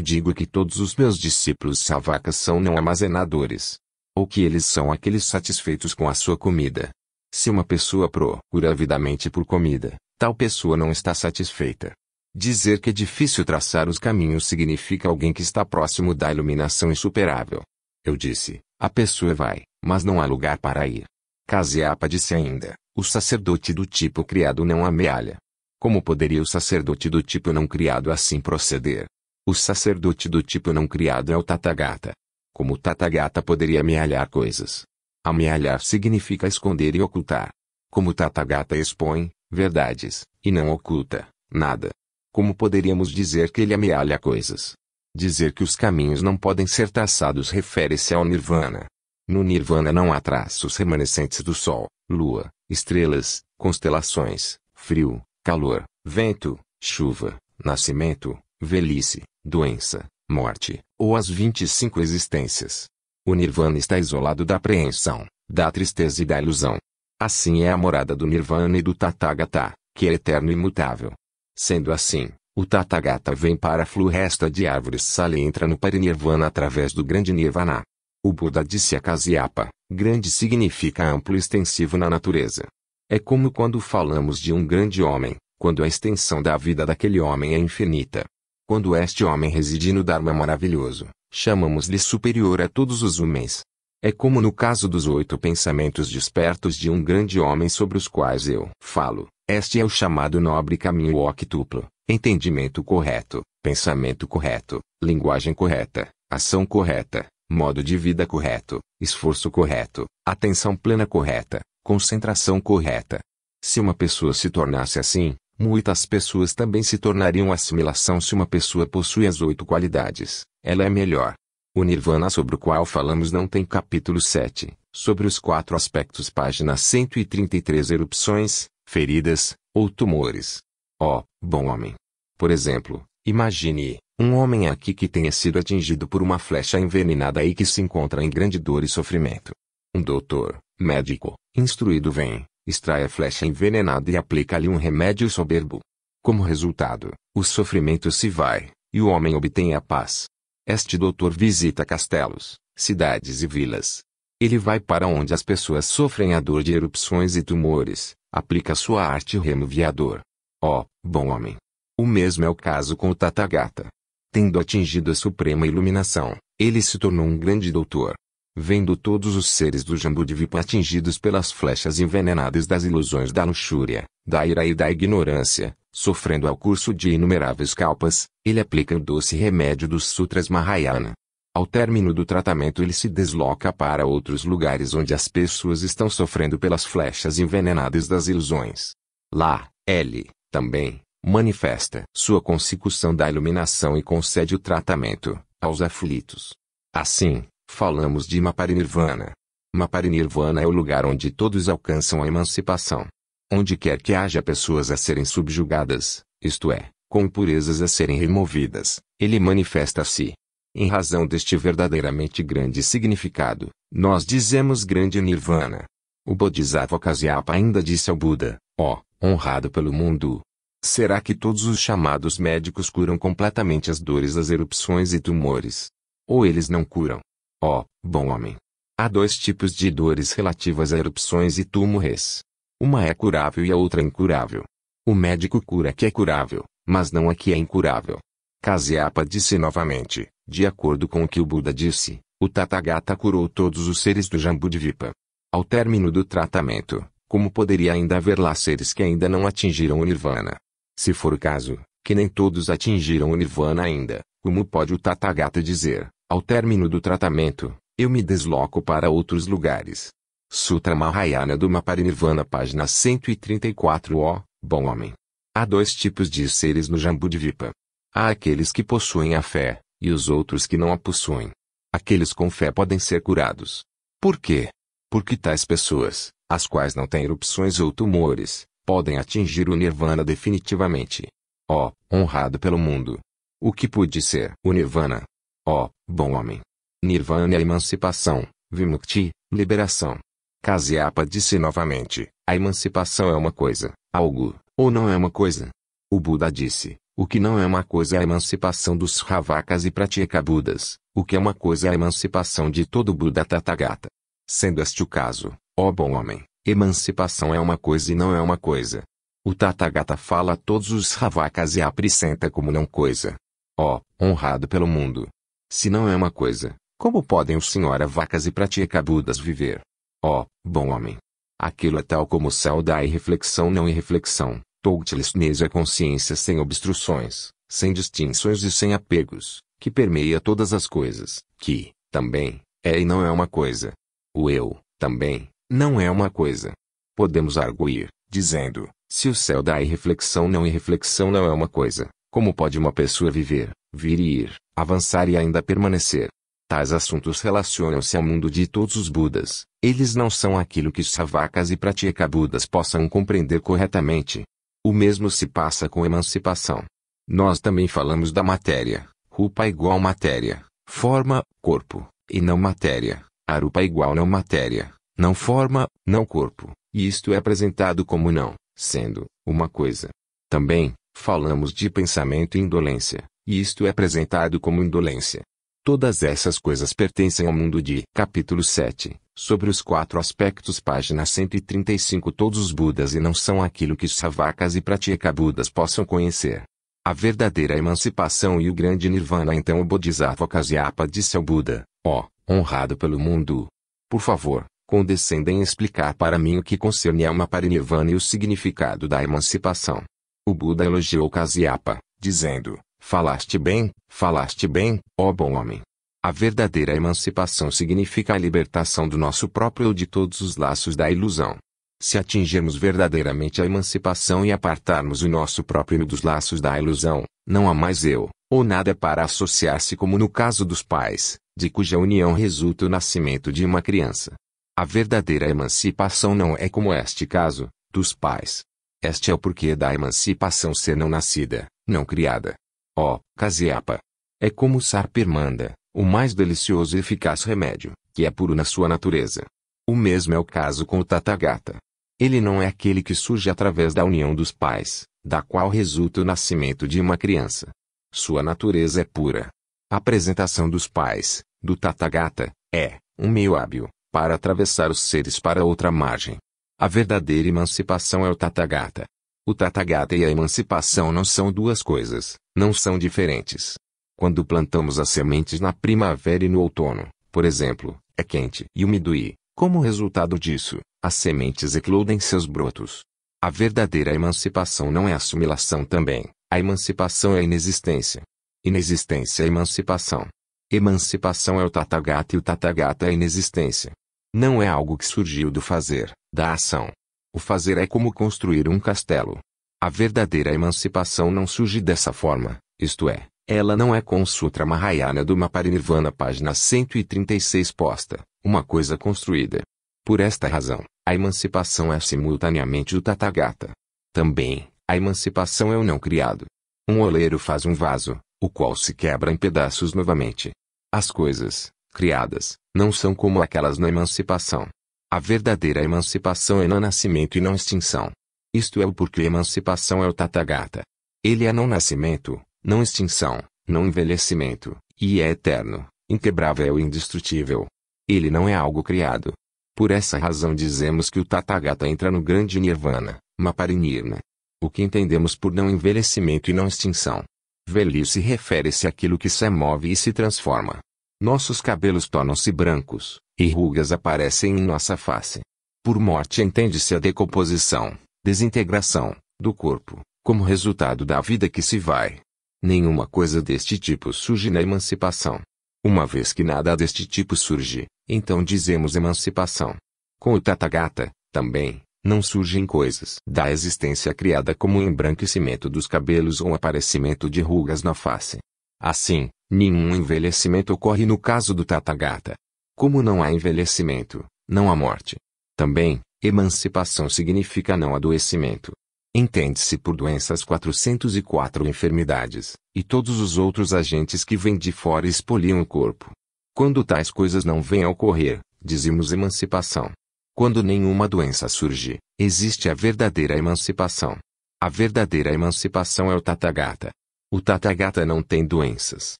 digo que todos os meus discípulos savakas são não armazenadores. Ou que eles são aqueles satisfeitos com a sua comida. Se uma pessoa procura avidamente por comida, tal pessoa não está satisfeita. Dizer que é difícil traçar os caminhos significa alguém que está próximo da iluminação insuperável. Eu disse, a pessoa vai, mas não há lugar para ir. Caseapa disse ainda, o sacerdote do tipo criado não amealha. Como poderia o sacerdote do tipo não criado assim proceder? O sacerdote do tipo não criado é o Tathagata. Como o Tathagata poderia amealhar coisas? Amealhar significa esconder e ocultar. Como o Tathagata expõe, verdades, e não oculta, nada, como poderíamos dizer que ele amealha coisas? Dizer que os caminhos não podem ser traçados refere-se ao nirvana. No nirvana não há traços remanescentes do sol, lua, estrelas, constelações, frio, calor, vento, chuva, nascimento, velhice, doença, morte, ou as 25 existências. O nirvana está isolado da apreensão, da tristeza e da ilusão. Assim é a morada do nirvana e do Tathagata, que é eterno e imutável. Sendo assim, o Tathagata vem para a floresta de árvores sala e entra no Parinirvana através do grande Nirvana. O Buda disse a Kasyapa, grande significa amplo e extensivo na natureza. É como quando falamos de um grande homem, quando a extensão da vida daquele homem é infinita. Quando este homem reside no Dharma maravilhoso, chamamos-lhe superior a todos os homens. É como no caso dos oito pensamentos despertos de um grande homem sobre os quais eu falo. Este é o chamado nobre caminho octuplo: entendimento correto, pensamento correto, linguagem correta, ação correta, modo de vida correto, esforço correto, atenção plena correta, concentração correta. Se uma pessoa se tornasse assim, muitas pessoas também se tornariam assimilação se uma pessoa possui as oito qualidades. Ela é melhor, o Nirvana sobre o qual falamos não tem capítulo 7, sobre os quatro aspectos página 133 erupções, feridas, ou tumores. Ó, oh, bom homem. Por exemplo, imagine, um homem aqui que tenha sido atingido por uma flecha envenenada e que se encontra em grande dor e sofrimento. Um doutor, médico, instruído vem, extrai a flecha envenenada e aplica-lhe um remédio soberbo. Como resultado, o sofrimento se vai, e o homem obtém a paz. Este doutor visita castelos, cidades e vilas. Ele vai para onde as pessoas sofrem a dor de erupções e tumores, aplica sua arte removiador. Ó, oh, bom homem! O mesmo é o caso com o Tathagata. Tendo atingido a suprema iluminação, ele se tornou um grande doutor. Vendo todos os seres do Jambudvipa atingidos pelas flechas envenenadas das ilusões da luxúria, da ira e da ignorância, sofrendo ao curso de inumeráveis calpas, ele aplica o doce remédio dos Sutras Mahayana. Ao término do tratamento, ele se desloca para outros lugares onde as pessoas estão sofrendo pelas flechas envenenadas das ilusões. Lá, ele, também, manifesta sua consecução da iluminação e concede o tratamento aos aflitos. Assim, falamos de Maparinirvana. Maparinirvana é o lugar onde todos alcançam a emancipação onde quer que haja pessoas a serem subjugadas, isto é, com purezas a serem removidas, ele manifesta-se. Em razão deste verdadeiramente grande significado, nós dizemos grande nirvana. O Bodhisattva Kasyapa ainda disse ao Buda, ó, oh, honrado pelo mundo, será que todos os chamados médicos curam completamente as dores das erupções e tumores? Ou eles não curam? Ó, oh, bom homem. Há dois tipos de dores relativas a erupções e tumores. Uma é curável e a outra incurável. O médico cura que é curável, mas não a que é incurável. Kasyapa disse novamente, de acordo com o que o Buda disse, o Tathagata curou todos os seres do Jambudvipa. Ao término do tratamento, como poderia ainda haver lá seres que ainda não atingiram o Nirvana? Se for o caso, que nem todos atingiram o Nirvana ainda, como pode o Tathagata dizer, ao término do tratamento, eu me desloco para outros lugares? Sutra Mahayana do Maparinirvana, página 134 O, Bom Homem. Há dois tipos de seres no Jambudvipa: Há aqueles que possuem a fé, e os outros que não a possuem. Aqueles com fé podem ser curados. Por quê? Porque tais pessoas, as quais não têm erupções ou tumores, podem atingir o nirvana definitivamente. Ó, oh, honrado pelo mundo. O que pude ser o nirvana? Ó, oh, bom homem. Nirvana é emancipação, vimukti, liberação. Casiapa disse novamente: a emancipação é uma coisa, algo, ou não é uma coisa. O Buda disse: o que não é uma coisa é a emancipação dos Ravakas e Pratyekabudas, o que é uma coisa é a emancipação de todo Buda Tathagata. Sendo este o caso, ó bom homem, emancipação é uma coisa e não é uma coisa. O Tathagata fala a todos os Ravakas e a apresenta como não coisa. Ó, honrado pelo mundo! Se não é uma coisa, como podem os senhora vacas e Pratyekabudas viver? Ó, oh, bom homem! Aquilo é tal como sal dá e reflexão não e reflexão, toutlessness é consciência sem obstruções, sem distinções e sem apegos, que permeia todas as coisas, que, também, é e não é uma coisa. O eu, também, não é uma coisa. Podemos arguir, dizendo, se o céu dá e reflexão não e reflexão não é uma coisa, como pode uma pessoa viver, vir e ir, avançar e ainda permanecer? Tais assuntos relacionam-se ao mundo de todos os Budas. Eles não são aquilo que savakas e pratyekabudas possam compreender corretamente. O mesmo se passa com emancipação. Nós também falamos da matéria. Rupa igual matéria, forma, corpo, e não matéria. Arupa igual não matéria, não forma, não corpo. E isto é apresentado como não, sendo, uma coisa. Também, falamos de pensamento e indolência, e isto é apresentado como indolência, Todas essas coisas pertencem ao mundo de. Capítulo 7. Sobre os quatro aspectos, página 135. Todos os Budas e não são aquilo que savakas e pratyekabudas possam conhecer. A verdadeira emancipação e o grande nirvana então o Bodhisattva Kasyapa disse ao Buda, ó, oh, honrado pelo mundo. Por favor, condescendem explicar para mim o que concerne a uma parinirvana e o significado da emancipação. O Buda elogiou Kasyapa, dizendo, Falaste bem, falaste bem, ó bom homem. A verdadeira emancipação significa a libertação do nosso próprio ou de todos os laços da ilusão. Se atingirmos verdadeiramente a emancipação e apartarmos o nosso próprio eu dos laços da ilusão, não há mais eu, ou nada para associar-se como no caso dos pais, de cuja união resulta o nascimento de uma criança. A verdadeira emancipação não é como este caso, dos pais. Este é o porquê da emancipação ser não nascida, não criada, Ó, oh, caseapa! É como sarpermanda, o mais delicioso e eficaz remédio, que é puro na sua natureza. O mesmo é o caso com o Tathagata. Ele não é aquele que surge através da união dos pais, da qual resulta o nascimento de uma criança. Sua natureza é pura. A apresentação dos pais, do Tathagata, é um meio hábil para atravessar os seres para outra margem. A verdadeira emancipação é o Tathagata. O Tathagata e a emancipação não são duas coisas, não são diferentes. Quando plantamos as sementes na primavera e no outono, por exemplo, é quente e úmido e, como resultado disso, as sementes eclodem seus brotos. A verdadeira emancipação não é assimilação também, a emancipação é a inexistência. Inexistência é emancipação. Emancipação é o tatagata e o tatagata é a inexistência. Não é algo que surgiu do fazer, da ação. O fazer é como construir um castelo, a verdadeira emancipação não surge dessa forma, isto é, ela não é com o Sutra Mahayana do Maparinirvana página 136 posta, uma coisa construída. Por esta razão, a emancipação é simultaneamente o Tathagata. Também, a emancipação é o não criado. Um oleiro faz um vaso, o qual se quebra em pedaços novamente. As coisas, criadas, não são como aquelas na emancipação. A verdadeira emancipação é no nascimento e não extinção. Isto é o porquê emancipação é o Tathagata. Ele é não nascimento, não extinção, não envelhecimento, e é eterno, inquebrável e indestrutível. Ele não é algo criado. Por essa razão dizemos que o Tathagata entra no grande Nirvana, Maparinirna. O que entendemos por não envelhecimento e não extinção. Velhice refere-se àquilo que se move e se transforma. Nossos cabelos tornam-se brancos, e rugas aparecem em nossa face. Por morte entende-se a decomposição, desintegração, do corpo, como resultado da vida que se vai. Nenhuma coisa deste tipo surge na emancipação. Uma vez que nada deste tipo surge, então dizemos emancipação. Com o Tathagata, também, não surgem coisas da existência criada como o embranquecimento dos cabelos ou o aparecimento de rugas na face. Assim, nenhum envelhecimento ocorre no caso do Tathagata. Como não há envelhecimento, não há morte. Também, Emancipação significa não adoecimento. Entende-se por doenças 404 enfermidades, e todos os outros agentes que vêm de fora e expoliam o corpo. Quando tais coisas não vêm a ocorrer, dizemos emancipação. Quando nenhuma doença surge, existe a verdadeira emancipação. A verdadeira emancipação é o Tathagata. O Tathagata não tem doenças.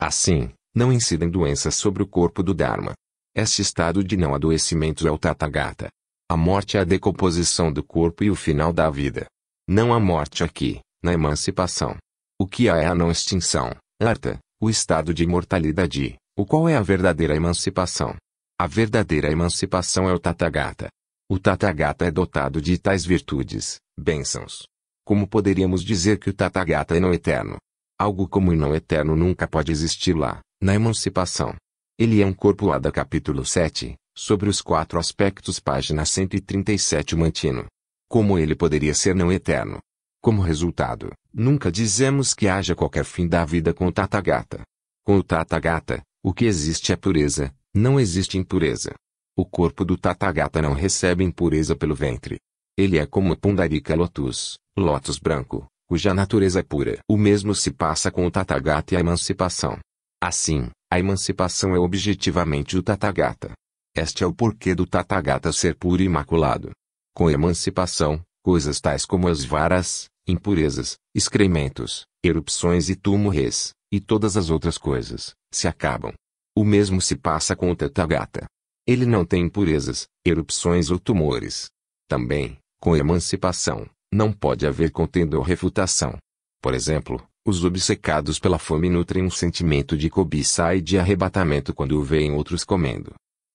Assim, não incidem doenças sobre o corpo do Dharma. Este estado de não adoecimento é o Tathagata. A morte é a decomposição do corpo e o final da vida. Não há morte aqui, na emancipação. O que há é a não extinção, arta, o estado de imortalidade, o qual é a verdadeira emancipação. A verdadeira emancipação é o Tathagata. O Tathagata é dotado de tais virtudes, bênçãos. Como poderíamos dizer que o Tathagata é não eterno? Algo como não eterno nunca pode existir lá, na emancipação. Ele é um corpo Ada capítulo 7, sobre os quatro aspectos, página 137 Mantino. Como ele poderia ser não eterno? Como resultado, nunca dizemos que haja qualquer fim da vida com o Tathagata. Com o Tathagata, o que existe é pureza, não existe impureza. O corpo do Tathagata não recebe impureza pelo ventre. Ele é como o Pundarika Lotus, Lotus branco, cuja natureza é pura. O mesmo se passa com o Tathagata e a emancipação. Assim, a emancipação é objetivamente o Tathagata. Este é o porquê do Tathagata ser puro e imaculado. Com emancipação, coisas tais como as varas, impurezas, excrementos, erupções e tumores, e todas as outras coisas, se acabam. O mesmo se passa com o Tathagata. Ele não tem impurezas, erupções ou tumores. Também, com emancipação, não pode haver contenda ou refutação. Por exemplo, os obcecados pela fome nutrem um sentimento de cobiça e de arrebatamento quando o veem outros comendo.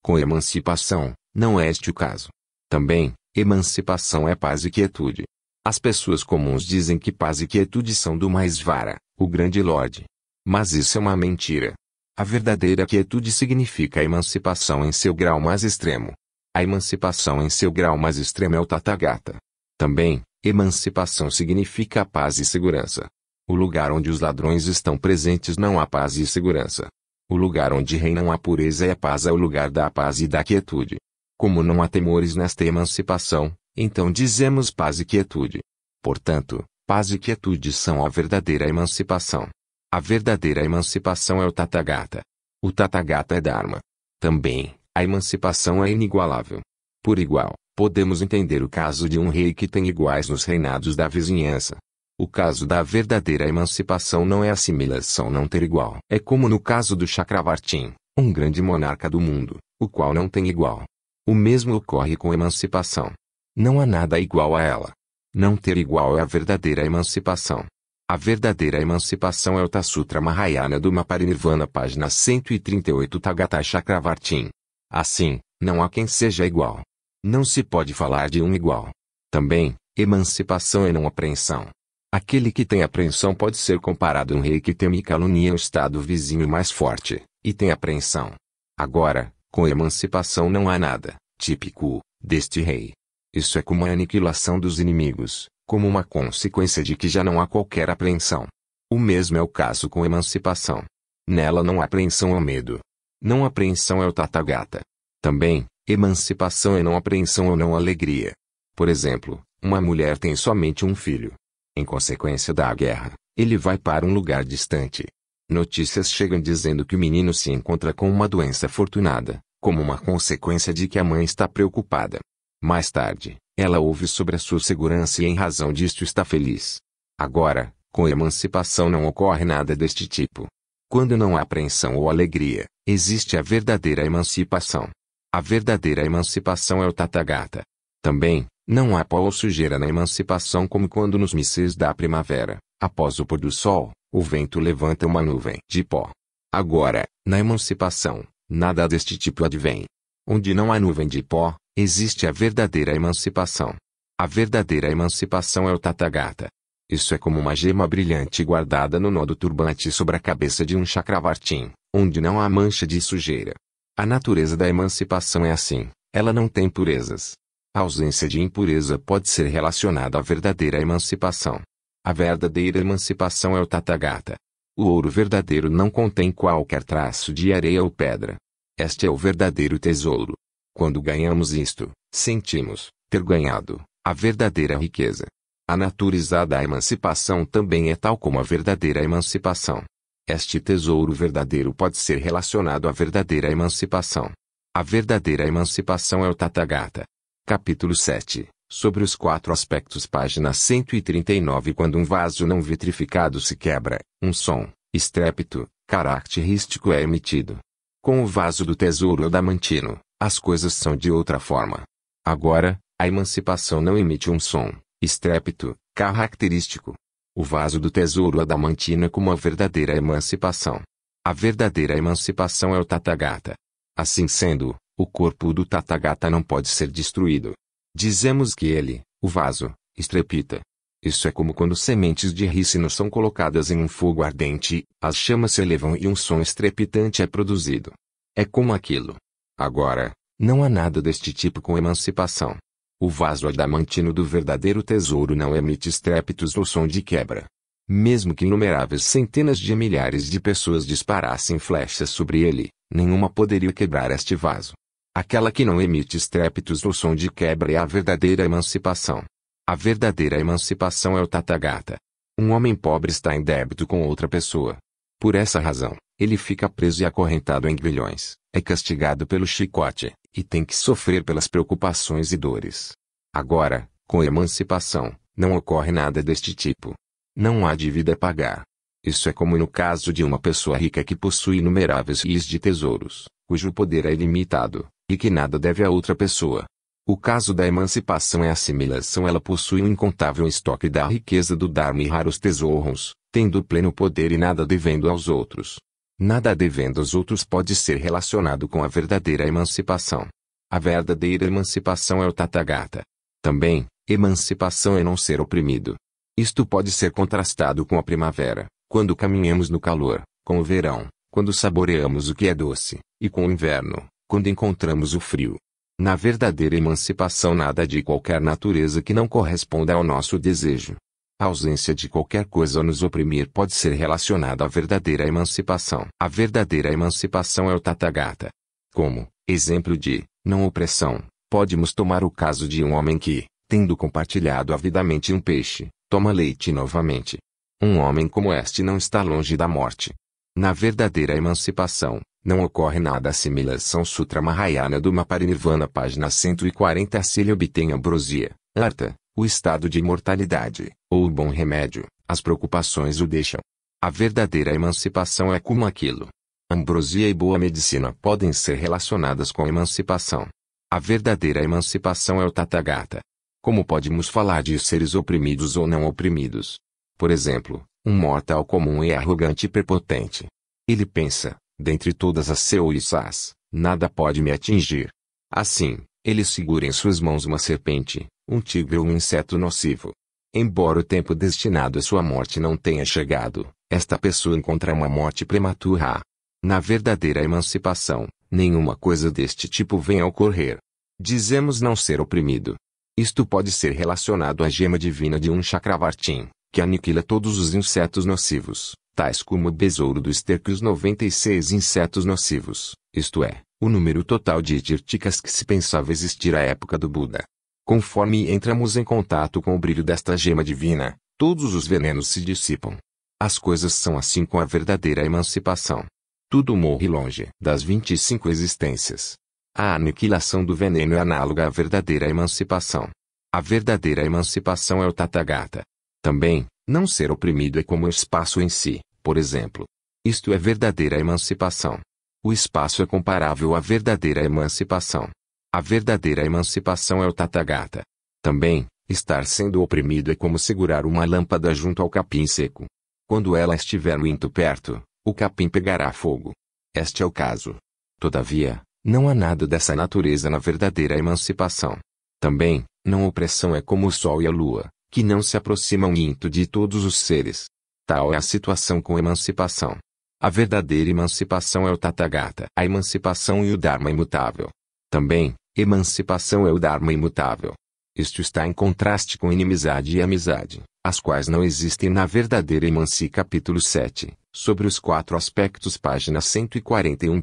Com emancipação, não é este o caso. Também, emancipação é paz e quietude. As pessoas comuns dizem que paz e quietude são do mais vara, o grande lorde. Mas isso é uma mentira. A verdadeira quietude significa a emancipação em seu grau mais extremo. A emancipação em seu grau mais extremo é o Tathagata. Também, emancipação significa paz e segurança. O lugar onde os ladrões estão presentes não há paz e segurança. O lugar onde reinam a pureza e a paz é o lugar da paz e da quietude. Como não há temores nesta emancipação, então dizemos paz e quietude. Portanto, paz e quietude são a verdadeira emancipação. A verdadeira emancipação é o Tathagata. O Tathagata é Dharma. Também, a emancipação é inigualável. Por igual, podemos entender o caso de um rei que tem iguais nos reinados da vizinhança. O caso da verdadeira emancipação não é assimilação não ter igual. É como no caso do Chakravartin, um grande monarca do mundo, o qual não tem igual. O mesmo ocorre com emancipação. Não há nada igual a ela. Não ter igual é a verdadeira emancipação. A verdadeira emancipação é o Tassutra Mahayana do Maparinirvana, página 138 Tagata Chakravartin. Assim, não há quem seja igual. Não se pode falar de um igual. Também, emancipação é não apreensão. Aquele que tem apreensão pode ser comparado a um rei que teme e calunia o estado vizinho mais forte, e tem apreensão. Agora, com emancipação não há nada, típico, deste rei. Isso é como a aniquilação dos inimigos, como uma consequência de que já não há qualquer apreensão. O mesmo é o caso com emancipação. Nela não há apreensão ao medo. Não apreensão é o tatagata. Também, emancipação é não apreensão ou não alegria. Por exemplo, uma mulher tem somente um filho, em consequência da guerra, ele vai para um lugar distante. Notícias chegam dizendo que o menino se encontra com uma doença fortunada, como uma consequência de que a mãe está preocupada. Mais tarde, ela ouve sobre a sua segurança e em razão disto está feliz. Agora, com emancipação não ocorre nada deste tipo. Quando não há apreensão ou alegria, existe a verdadeira emancipação. A verdadeira emancipação é o Tathagata. Também, não há pó ou sujeira na emancipação como quando nos mísseis da primavera, após o pôr do sol, o vento levanta uma nuvem de pó. Agora, na emancipação, nada deste tipo advém. Onde não há nuvem de pó, existe a verdadeira emancipação. A verdadeira emancipação é o Tathagata. Isso é como uma gema brilhante guardada no nó do turbante sobre a cabeça de um chakravartin, onde não há mancha de sujeira. A natureza da emancipação é assim, ela não tem purezas, a ausência de impureza pode ser relacionada à verdadeira emancipação. A verdadeira emancipação é o Tathagata. O ouro verdadeiro não contém qualquer traço de areia ou pedra. Este é o verdadeiro tesouro. Quando ganhamos isto, sentimos ter ganhado a verdadeira riqueza. A naturizada emancipação também é tal como a verdadeira emancipação. Este tesouro verdadeiro pode ser relacionado à verdadeira emancipação. A verdadeira emancipação é o Tathagata. Capítulo 7 Sobre os quatro aspectos, página 139. Quando um vaso não vitrificado se quebra, um som, estrépito, característico é emitido. Com o vaso do tesouro adamantino, as coisas são de outra forma. Agora, a emancipação não emite um som, estrépito, característico. O vaso do tesouro adamantino é como a verdadeira emancipação. A verdadeira emancipação é o Tathagata. Assim sendo, o corpo do Tathagata não pode ser destruído. Dizemos que ele, o vaso, estrepita. Isso é como quando sementes de rícino são colocadas em um fogo ardente, as chamas se elevam e um som estrepitante é produzido. É como aquilo. Agora, não há nada deste tipo com emancipação. O vaso adamantino do verdadeiro tesouro não emite estrépitos ou som de quebra. Mesmo que inumeráveis centenas de milhares de pessoas disparassem flechas sobre ele, nenhuma poderia quebrar este vaso. Aquela que não emite estrépitos ou som de quebra é a verdadeira emancipação. A verdadeira emancipação é o tatagata. Um homem pobre está em débito com outra pessoa. Por essa razão, ele fica preso e acorrentado em grilhões, é castigado pelo chicote, e tem que sofrer pelas preocupações e dores. Agora, com emancipação, não ocorre nada deste tipo. Não há dívida a pagar. Isso é como no caso de uma pessoa rica que possui inumeráveis rios de tesouros, cujo poder é ilimitado, e que nada deve a outra pessoa. O caso da emancipação é a assimilação ela possui um incontável estoque da riqueza do Dharma e raros tesouros, tendo pleno poder e nada devendo aos outros. Nada devendo aos outros pode ser relacionado com a verdadeira emancipação. A verdadeira emancipação é o Tathagata. Também, emancipação é não ser oprimido. Isto pode ser contrastado com a primavera, quando caminhamos no calor, com o verão, quando saboreamos o que é doce, e com o inverno, quando encontramos o frio. Na verdadeira emancipação nada de qualquer natureza que não corresponda ao nosso desejo. A ausência de qualquer coisa a nos oprimir pode ser relacionada à verdadeira emancipação. A verdadeira emancipação é o Tathagata. Como, exemplo de não opressão, podemos tomar o caso de um homem que, tendo compartilhado avidamente um peixe, toma leite novamente. Um homem como este não está longe da morte. Na verdadeira emancipação, não ocorre nada assimilação Sutra Mahayana do Maparinirvana página 140 se ele obtém ambrosia, arta, o estado de imortalidade, ou o bom remédio, as preocupações o deixam. A verdadeira emancipação é como aquilo. Ambrosia e boa medicina podem ser relacionadas com emancipação. A verdadeira emancipação é o Tathagata. Como podemos falar de seres oprimidos ou não oprimidos? Por exemplo, um mortal comum é arrogante e prepotente. Ele pensa, Dentre todas as seoissas, nada pode me atingir. Assim, ele segura em suas mãos uma serpente, um tigre ou um inseto nocivo. Embora o tempo destinado à sua morte não tenha chegado, esta pessoa encontra uma morte prematura. Na verdadeira emancipação, nenhuma coisa deste tipo vem a ocorrer. Dizemos não ser oprimido. Isto pode ser relacionado à gema divina de um chakravartin, que aniquila todos os insetos nocivos, tais como o besouro do esterco e os 96 insetos nocivos, isto é, o número total de tirticas que se pensava existir à época do Buda. Conforme entramos em contato com o brilho desta gema divina, todos os venenos se dissipam. As coisas são assim com a verdadeira emancipação. Tudo morre longe das 25 existências. A aniquilação do veneno é análoga à verdadeira emancipação. A verdadeira emancipação é o Tathagata. Também, não ser oprimido é como o espaço em si, por exemplo. Isto é verdadeira emancipação. O espaço é comparável à verdadeira emancipação. A verdadeira emancipação é o Tathagata. Também, estar sendo oprimido é como segurar uma lâmpada junto ao capim seco. Quando ela estiver muito perto, o capim pegará fogo. Este é o caso. Todavia, não há nada dessa natureza na verdadeira emancipação. Também, não opressão é como o sol e a lua que não se aproximam muito de todos os seres. Tal é a situação com emancipação. A verdadeira emancipação é o Tathagata. A emancipação e o Dharma imutável. Também, emancipação é o Dharma imutável. Isto está em contraste com inimizade e amizade, as quais não existem na verdadeira Emanci capítulo 7, sobre os quatro aspectos página 141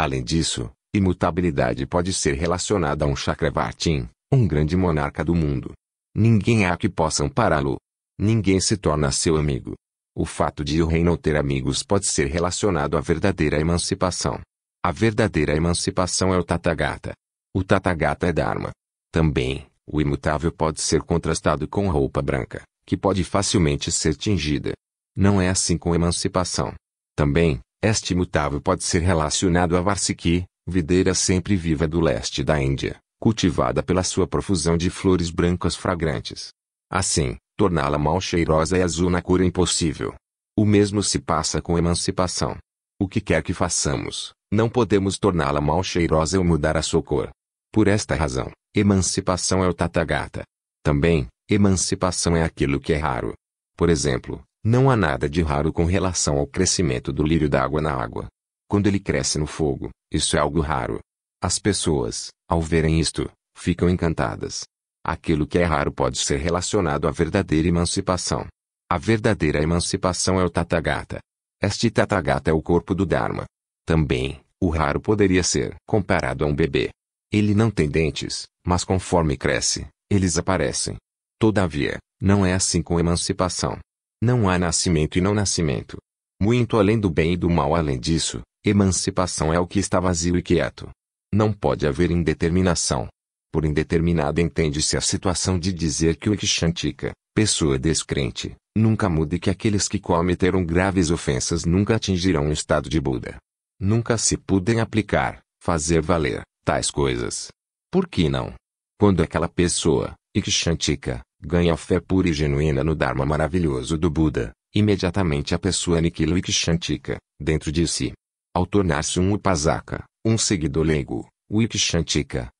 Além disso, imutabilidade pode ser relacionada a um Chakravartin, um grande monarca do mundo, Ninguém há que possam pará-lo. Ninguém se torna seu amigo. O fato de o rei não ter amigos pode ser relacionado à verdadeira emancipação. A verdadeira emancipação é o Tathagata. O Tathagata é Dharma. Também, o imutável pode ser contrastado com roupa branca, que pode facilmente ser tingida. Não é assim com emancipação. Também, este imutável pode ser relacionado a Varsiki, videira sempre viva do leste da Índia cultivada pela sua profusão de flores brancas fragrantes. Assim, torná-la mal cheirosa e azul na cura é impossível. O mesmo se passa com emancipação. O que quer que façamos, não podemos torná-la mal cheirosa ou mudar a sua cor. Por esta razão, emancipação é o tatagata. Também, emancipação é aquilo que é raro. Por exemplo, não há nada de raro com relação ao crescimento do lírio d'água na água. Quando ele cresce no fogo, isso é algo raro. As pessoas, ao verem isto, ficam encantadas. Aquilo que é raro pode ser relacionado à verdadeira emancipação. A verdadeira emancipação é o Tathagata. Este Tathagata é o corpo do Dharma. Também, o raro poderia ser comparado a um bebê. Ele não tem dentes, mas conforme cresce, eles aparecem. Todavia, não é assim com emancipação. Não há nascimento e não nascimento. Muito além do bem e do mal, além disso, emancipação é o que está vazio e quieto, não pode haver indeterminação. Por indeterminada entende-se a situação de dizer que o Ikshantika, pessoa descrente, nunca muda e que aqueles que cometeram graves ofensas nunca atingirão o estado de Buda. Nunca se podem aplicar, fazer valer, tais coisas. Por que não? Quando aquela pessoa, Ikshantika, ganha fé pura e genuína no Dharma maravilhoso do Buda, imediatamente a pessoa aniquila o Ikshantika, dentro de si. Ao tornar-se um Upasaka, um seguidor leigo, o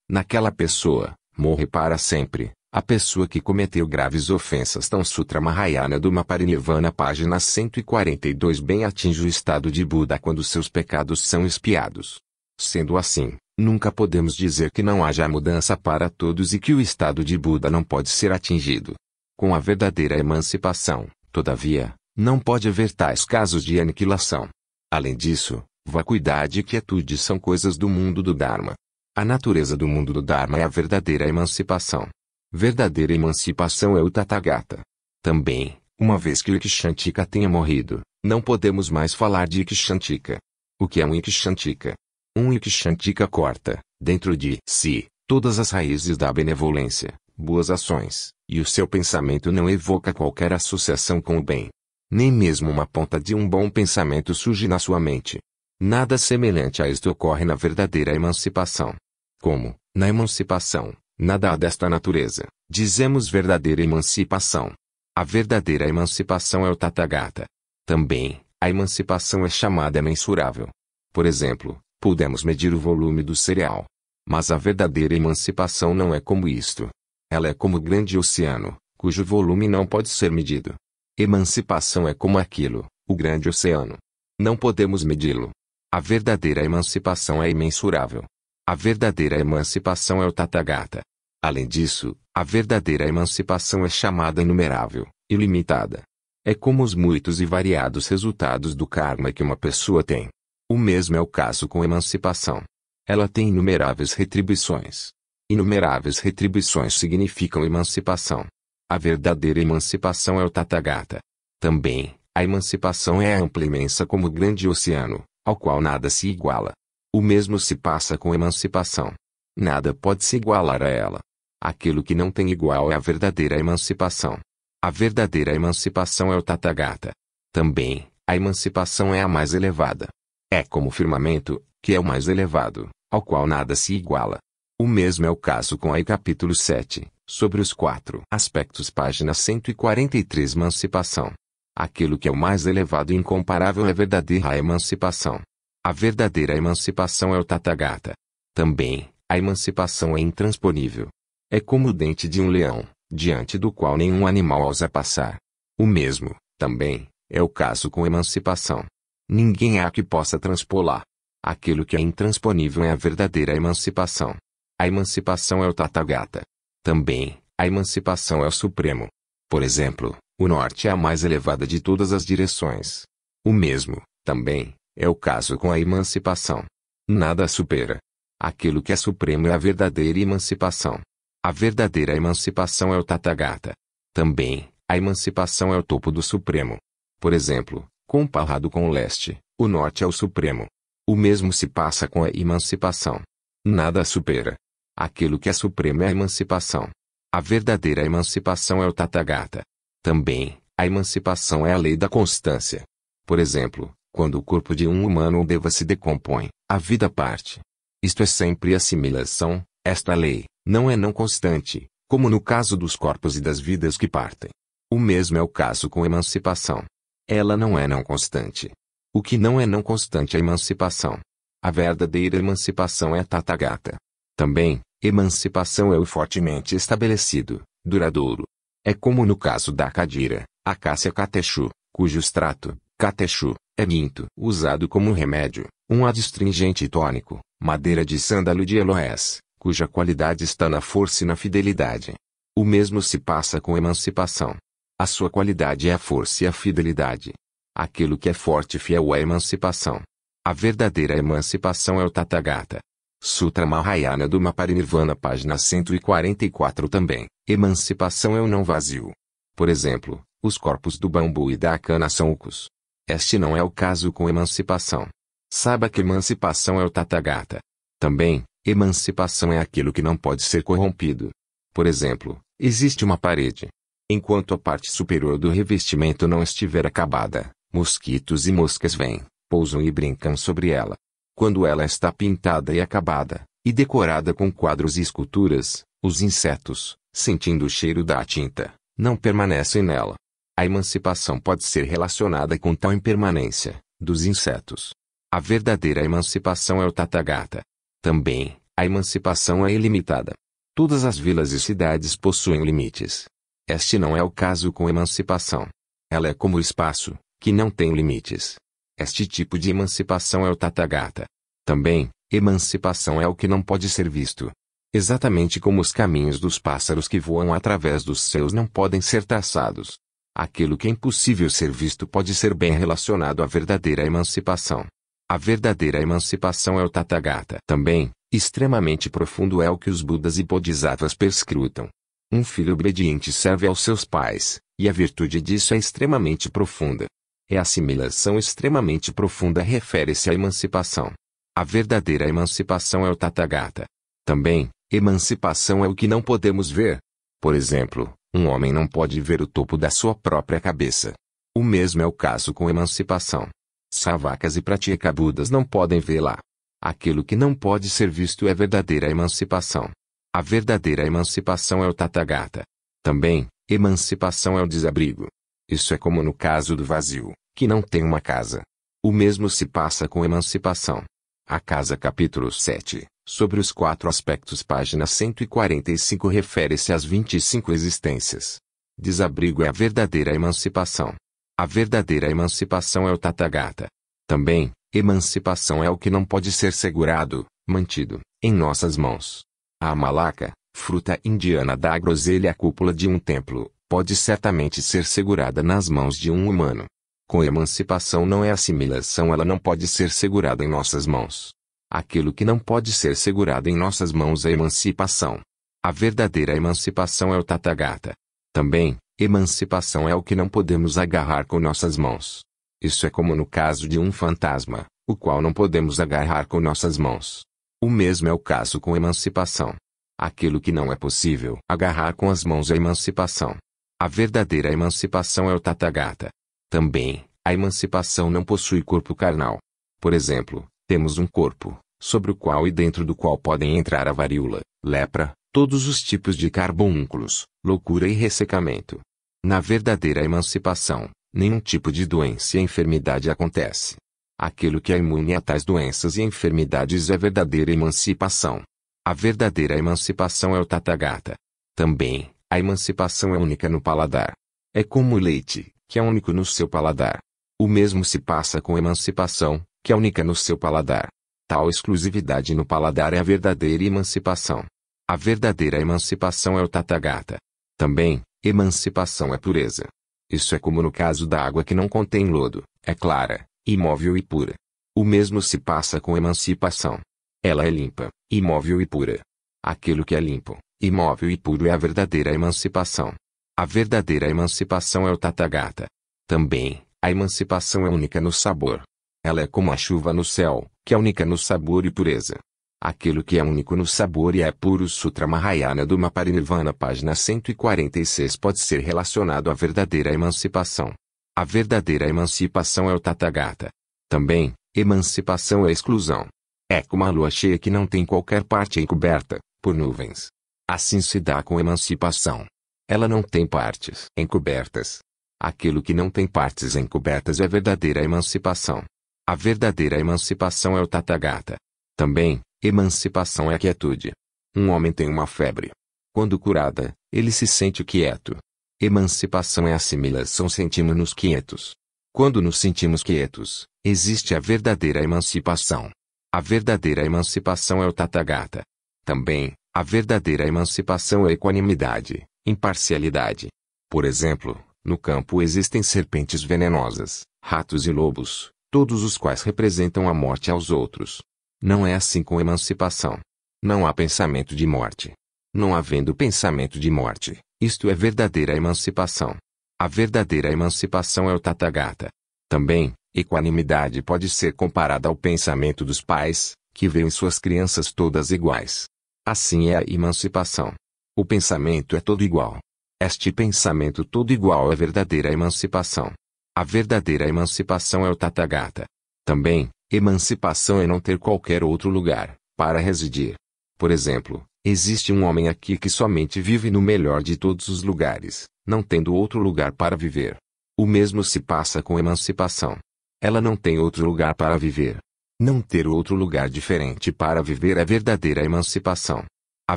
naquela pessoa, morre para sempre. A pessoa que cometeu graves ofensas tão Sutra Mahayana do Maparinirvana página 142 bem atinge o estado de Buda quando seus pecados são espiados. Sendo assim, nunca podemos dizer que não haja mudança para todos e que o estado de Buda não pode ser atingido. Com a verdadeira emancipação, todavia, não pode haver tais casos de aniquilação. Além disso, Vacuidade e quietude são coisas do mundo do Dharma. A natureza do mundo do Dharma é a verdadeira emancipação. Verdadeira emancipação é o Tathagata. Também, uma vez que o Ikshantika tenha morrido, não podemos mais falar de Ikshantika. O que é um Ikshantika? Um Ikshantika corta, dentro de si, todas as raízes da benevolência, boas ações, e o seu pensamento não evoca qualquer associação com o bem. Nem mesmo uma ponta de um bom pensamento surge na sua mente. Nada semelhante a isto ocorre na verdadeira emancipação. Como, na emancipação, nada há desta natureza, dizemos verdadeira emancipação. A verdadeira emancipação é o Tathagata. Também, a emancipação é chamada mensurável. Por exemplo, podemos medir o volume do cereal. Mas a verdadeira emancipação não é como isto. Ela é como o grande oceano, cujo volume não pode ser medido. Emancipação é como aquilo, o grande oceano. Não podemos medi-lo, a verdadeira emancipação é imensurável. A verdadeira emancipação é o Tathagata. Além disso, a verdadeira emancipação é chamada inumerável, ilimitada. É como os muitos e variados resultados do karma que uma pessoa tem. O mesmo é o caso com a emancipação. Ela tem inumeráveis retribuições. Inumeráveis retribuições significam emancipação. A verdadeira emancipação é o Tathagata. Também, a emancipação é ampla e imensa como o grande oceano, ao qual nada se iguala. O mesmo se passa com emancipação. Nada pode se igualar a ela. Aquilo que não tem igual é a verdadeira emancipação. A verdadeira emancipação é o Tathagata. Também, a emancipação é a mais elevada. É como o firmamento, que é o mais elevado, ao qual nada se iguala. O mesmo é o caso com aí capítulo 7, sobre os quatro aspectos página 143 Emancipação. Aquilo que é o mais elevado e incomparável é a verdadeira emancipação. A verdadeira emancipação é o Tathagata. Também, a emancipação é intransponível. É como o dente de um leão, diante do qual nenhum animal ousa passar. O mesmo, também, é o caso com emancipação. Ninguém há que possa transpolar. Aquilo que é intransponível é a verdadeira emancipação. A emancipação é o Tathagata. Também, a emancipação é o Supremo. Por exemplo, o norte é a mais elevada de todas as direções. O mesmo, também, é o caso com a emancipação. Nada supera. Aquilo que é supremo é a verdadeira emancipação. A verdadeira emancipação é o Tathagata. Também, a emancipação é o topo do Supremo. Por exemplo, comparado com o leste, o norte é o Supremo. O mesmo se passa com a emancipação. Nada supera. Aquilo que é supremo é a emancipação. A verdadeira emancipação é o Tathagata. Também, a emancipação é a lei da constância. Por exemplo, quando o corpo de um humano ou deva se decompõe, a vida parte. Isto é sempre assimilação, esta lei, não é não constante, como no caso dos corpos e das vidas que partem. O mesmo é o caso com emancipação. Ela não é não constante. O que não é não constante é emancipação. A verdadeira emancipação é a tatagata. Também, emancipação é o fortemente estabelecido, duradouro, é como no caso da cadira, a Acácia catechu, cujo extrato, catechu, é minto, usado como remédio, um adstringente tônico, madeira de sândalo de Eloés, cuja qualidade está na força e na fidelidade. O mesmo se passa com emancipação. A sua qualidade é a força e a fidelidade. Aquilo que é forte e fiel é a emancipação. A verdadeira emancipação é o Tathagata, Sutra Mahayana do Maparinirvana, página 144 também. Emancipação é o não vazio. Por exemplo, os corpos do bambu e da cana são ocos. Este não é o caso com emancipação. Saiba que emancipação é o Tathagata. Também, emancipação é aquilo que não pode ser corrompido. Por exemplo, existe uma parede. Enquanto a parte superior do revestimento não estiver acabada, mosquitos e moscas vêm, pousam e brincam sobre ela. Quando ela está pintada e acabada, e decorada com quadros e esculturas, os insetos, sentindo o cheiro da tinta, não permanecem nela. A emancipação pode ser relacionada com tal impermanência dos insetos. A verdadeira emancipação é o Tathagata. Também, a emancipação é ilimitada. Todas as vilas e cidades possuem limites. Este não é o caso com emancipação. Ela é como o espaço, que não tem limites. Este tipo de emancipação é o Tathagata. Também, emancipação é o que não pode ser visto. Exatamente como os caminhos dos pássaros que voam através dos céus não podem ser traçados. Aquilo que é impossível ser visto pode ser bem relacionado à verdadeira emancipação. A verdadeira emancipação é o Tathagata. Também, extremamente profundo é o que os Budas e Bodhisattvas perscrutam. Um filho obediente serve aos seus pais, e a virtude disso é extremamente profunda. É assimilação extremamente profunda refere-se à emancipação. A verdadeira emancipação é o Tathagata. Também, emancipação é o que não podemos ver. Por exemplo, um homem não pode ver o topo da sua própria cabeça. O mesmo é o caso com emancipação. Savakas e Pratyekabudas não podem vê-la. Aquilo que não pode ser visto é verdadeira emancipação. A verdadeira emancipação é o Tathagata. Também, emancipação é o desabrigo. Isso é como no caso do vazio, que não tem uma casa. O mesmo se passa com emancipação. A casa capítulo 7, sobre os quatro aspectos página 145 refere-se às 25 existências. Desabrigo é a verdadeira emancipação. A verdadeira emancipação é o tatagata. Também, emancipação é o que não pode ser segurado, mantido, em nossas mãos. A malaca, fruta indiana da groselha é cúpula de um templo, pode certamente ser segurada nas mãos de um humano. Com emancipação não é assimilação, ela não pode ser segurada em nossas mãos. Aquilo que não pode ser segurado em nossas mãos é emancipação. A verdadeira emancipação é o Tathagata. Também, emancipação é o que não podemos agarrar com nossas mãos. Isso é como no caso de um fantasma, o qual não podemos agarrar com nossas mãos. O mesmo é o caso com emancipação. Aquilo que não é possível agarrar com as mãos é emancipação. A verdadeira emancipação é o Tathagata. Também, a emancipação não possui corpo carnal. Por exemplo, temos um corpo, sobre o qual e dentro do qual podem entrar a varíola, lepra, todos os tipos de carbúnculos, loucura e ressecamento. Na verdadeira emancipação, nenhum tipo de doença e enfermidade acontece. Aquilo que é imune a tais doenças e enfermidades é verdadeira emancipação. A verdadeira emancipação é o Tathagata. Também, a emancipação é única no paladar. É como o leite, que é único no seu paladar. O mesmo se passa com emancipação, que é única no seu paladar. Tal exclusividade no paladar é a verdadeira emancipação. A verdadeira emancipação é o tatagata. Também, emancipação é pureza. Isso é como no caso da água que não contém lodo, é clara, imóvel e pura. O mesmo se passa com emancipação. Ela é limpa, imóvel e pura. Aquilo que é limpo, Imóvel e puro é a verdadeira emancipação. A verdadeira emancipação é o Tathagata. Também, a emancipação é única no sabor. Ela é como a chuva no céu, que é única no sabor e pureza. Aquilo que é único no sabor e é puro Sutra Mahayana do Maparinirvana, página 146, pode ser relacionado à verdadeira emancipação. A verdadeira emancipação é o Tathagata. Também, emancipação é exclusão. É como a lua cheia que não tem qualquer parte encoberta, por nuvens. Assim se dá com emancipação. Ela não tem partes encobertas. Aquilo que não tem partes encobertas é verdadeira emancipação. A verdadeira emancipação é o Tathagata. Também, emancipação é a quietude. Um homem tem uma febre. Quando curada, ele se sente quieto. Emancipação é assimilação sentimos-nos quietos. Quando nos sentimos quietos, existe a verdadeira emancipação. A verdadeira emancipação é o Tathagata. Também, a verdadeira emancipação é equanimidade, imparcialidade. Por exemplo, no campo existem serpentes venenosas, ratos e lobos, todos os quais representam a morte aos outros. Não é assim com emancipação. Não há pensamento de morte. Não havendo pensamento de morte, isto é verdadeira emancipação. A verdadeira emancipação é o Tathagata. Também, equanimidade pode ser comparada ao pensamento dos pais, que veem suas crianças todas iguais, Assim é a emancipação. O pensamento é todo igual. Este pensamento todo igual é verdadeira emancipação. A verdadeira emancipação é o Tathagata. Também, emancipação é não ter qualquer outro lugar para residir. Por exemplo, existe um homem aqui que somente vive no melhor de todos os lugares, não tendo outro lugar para viver. O mesmo se passa com emancipação. Ela não tem outro lugar para viver. Não ter outro lugar diferente para viver a é verdadeira emancipação. A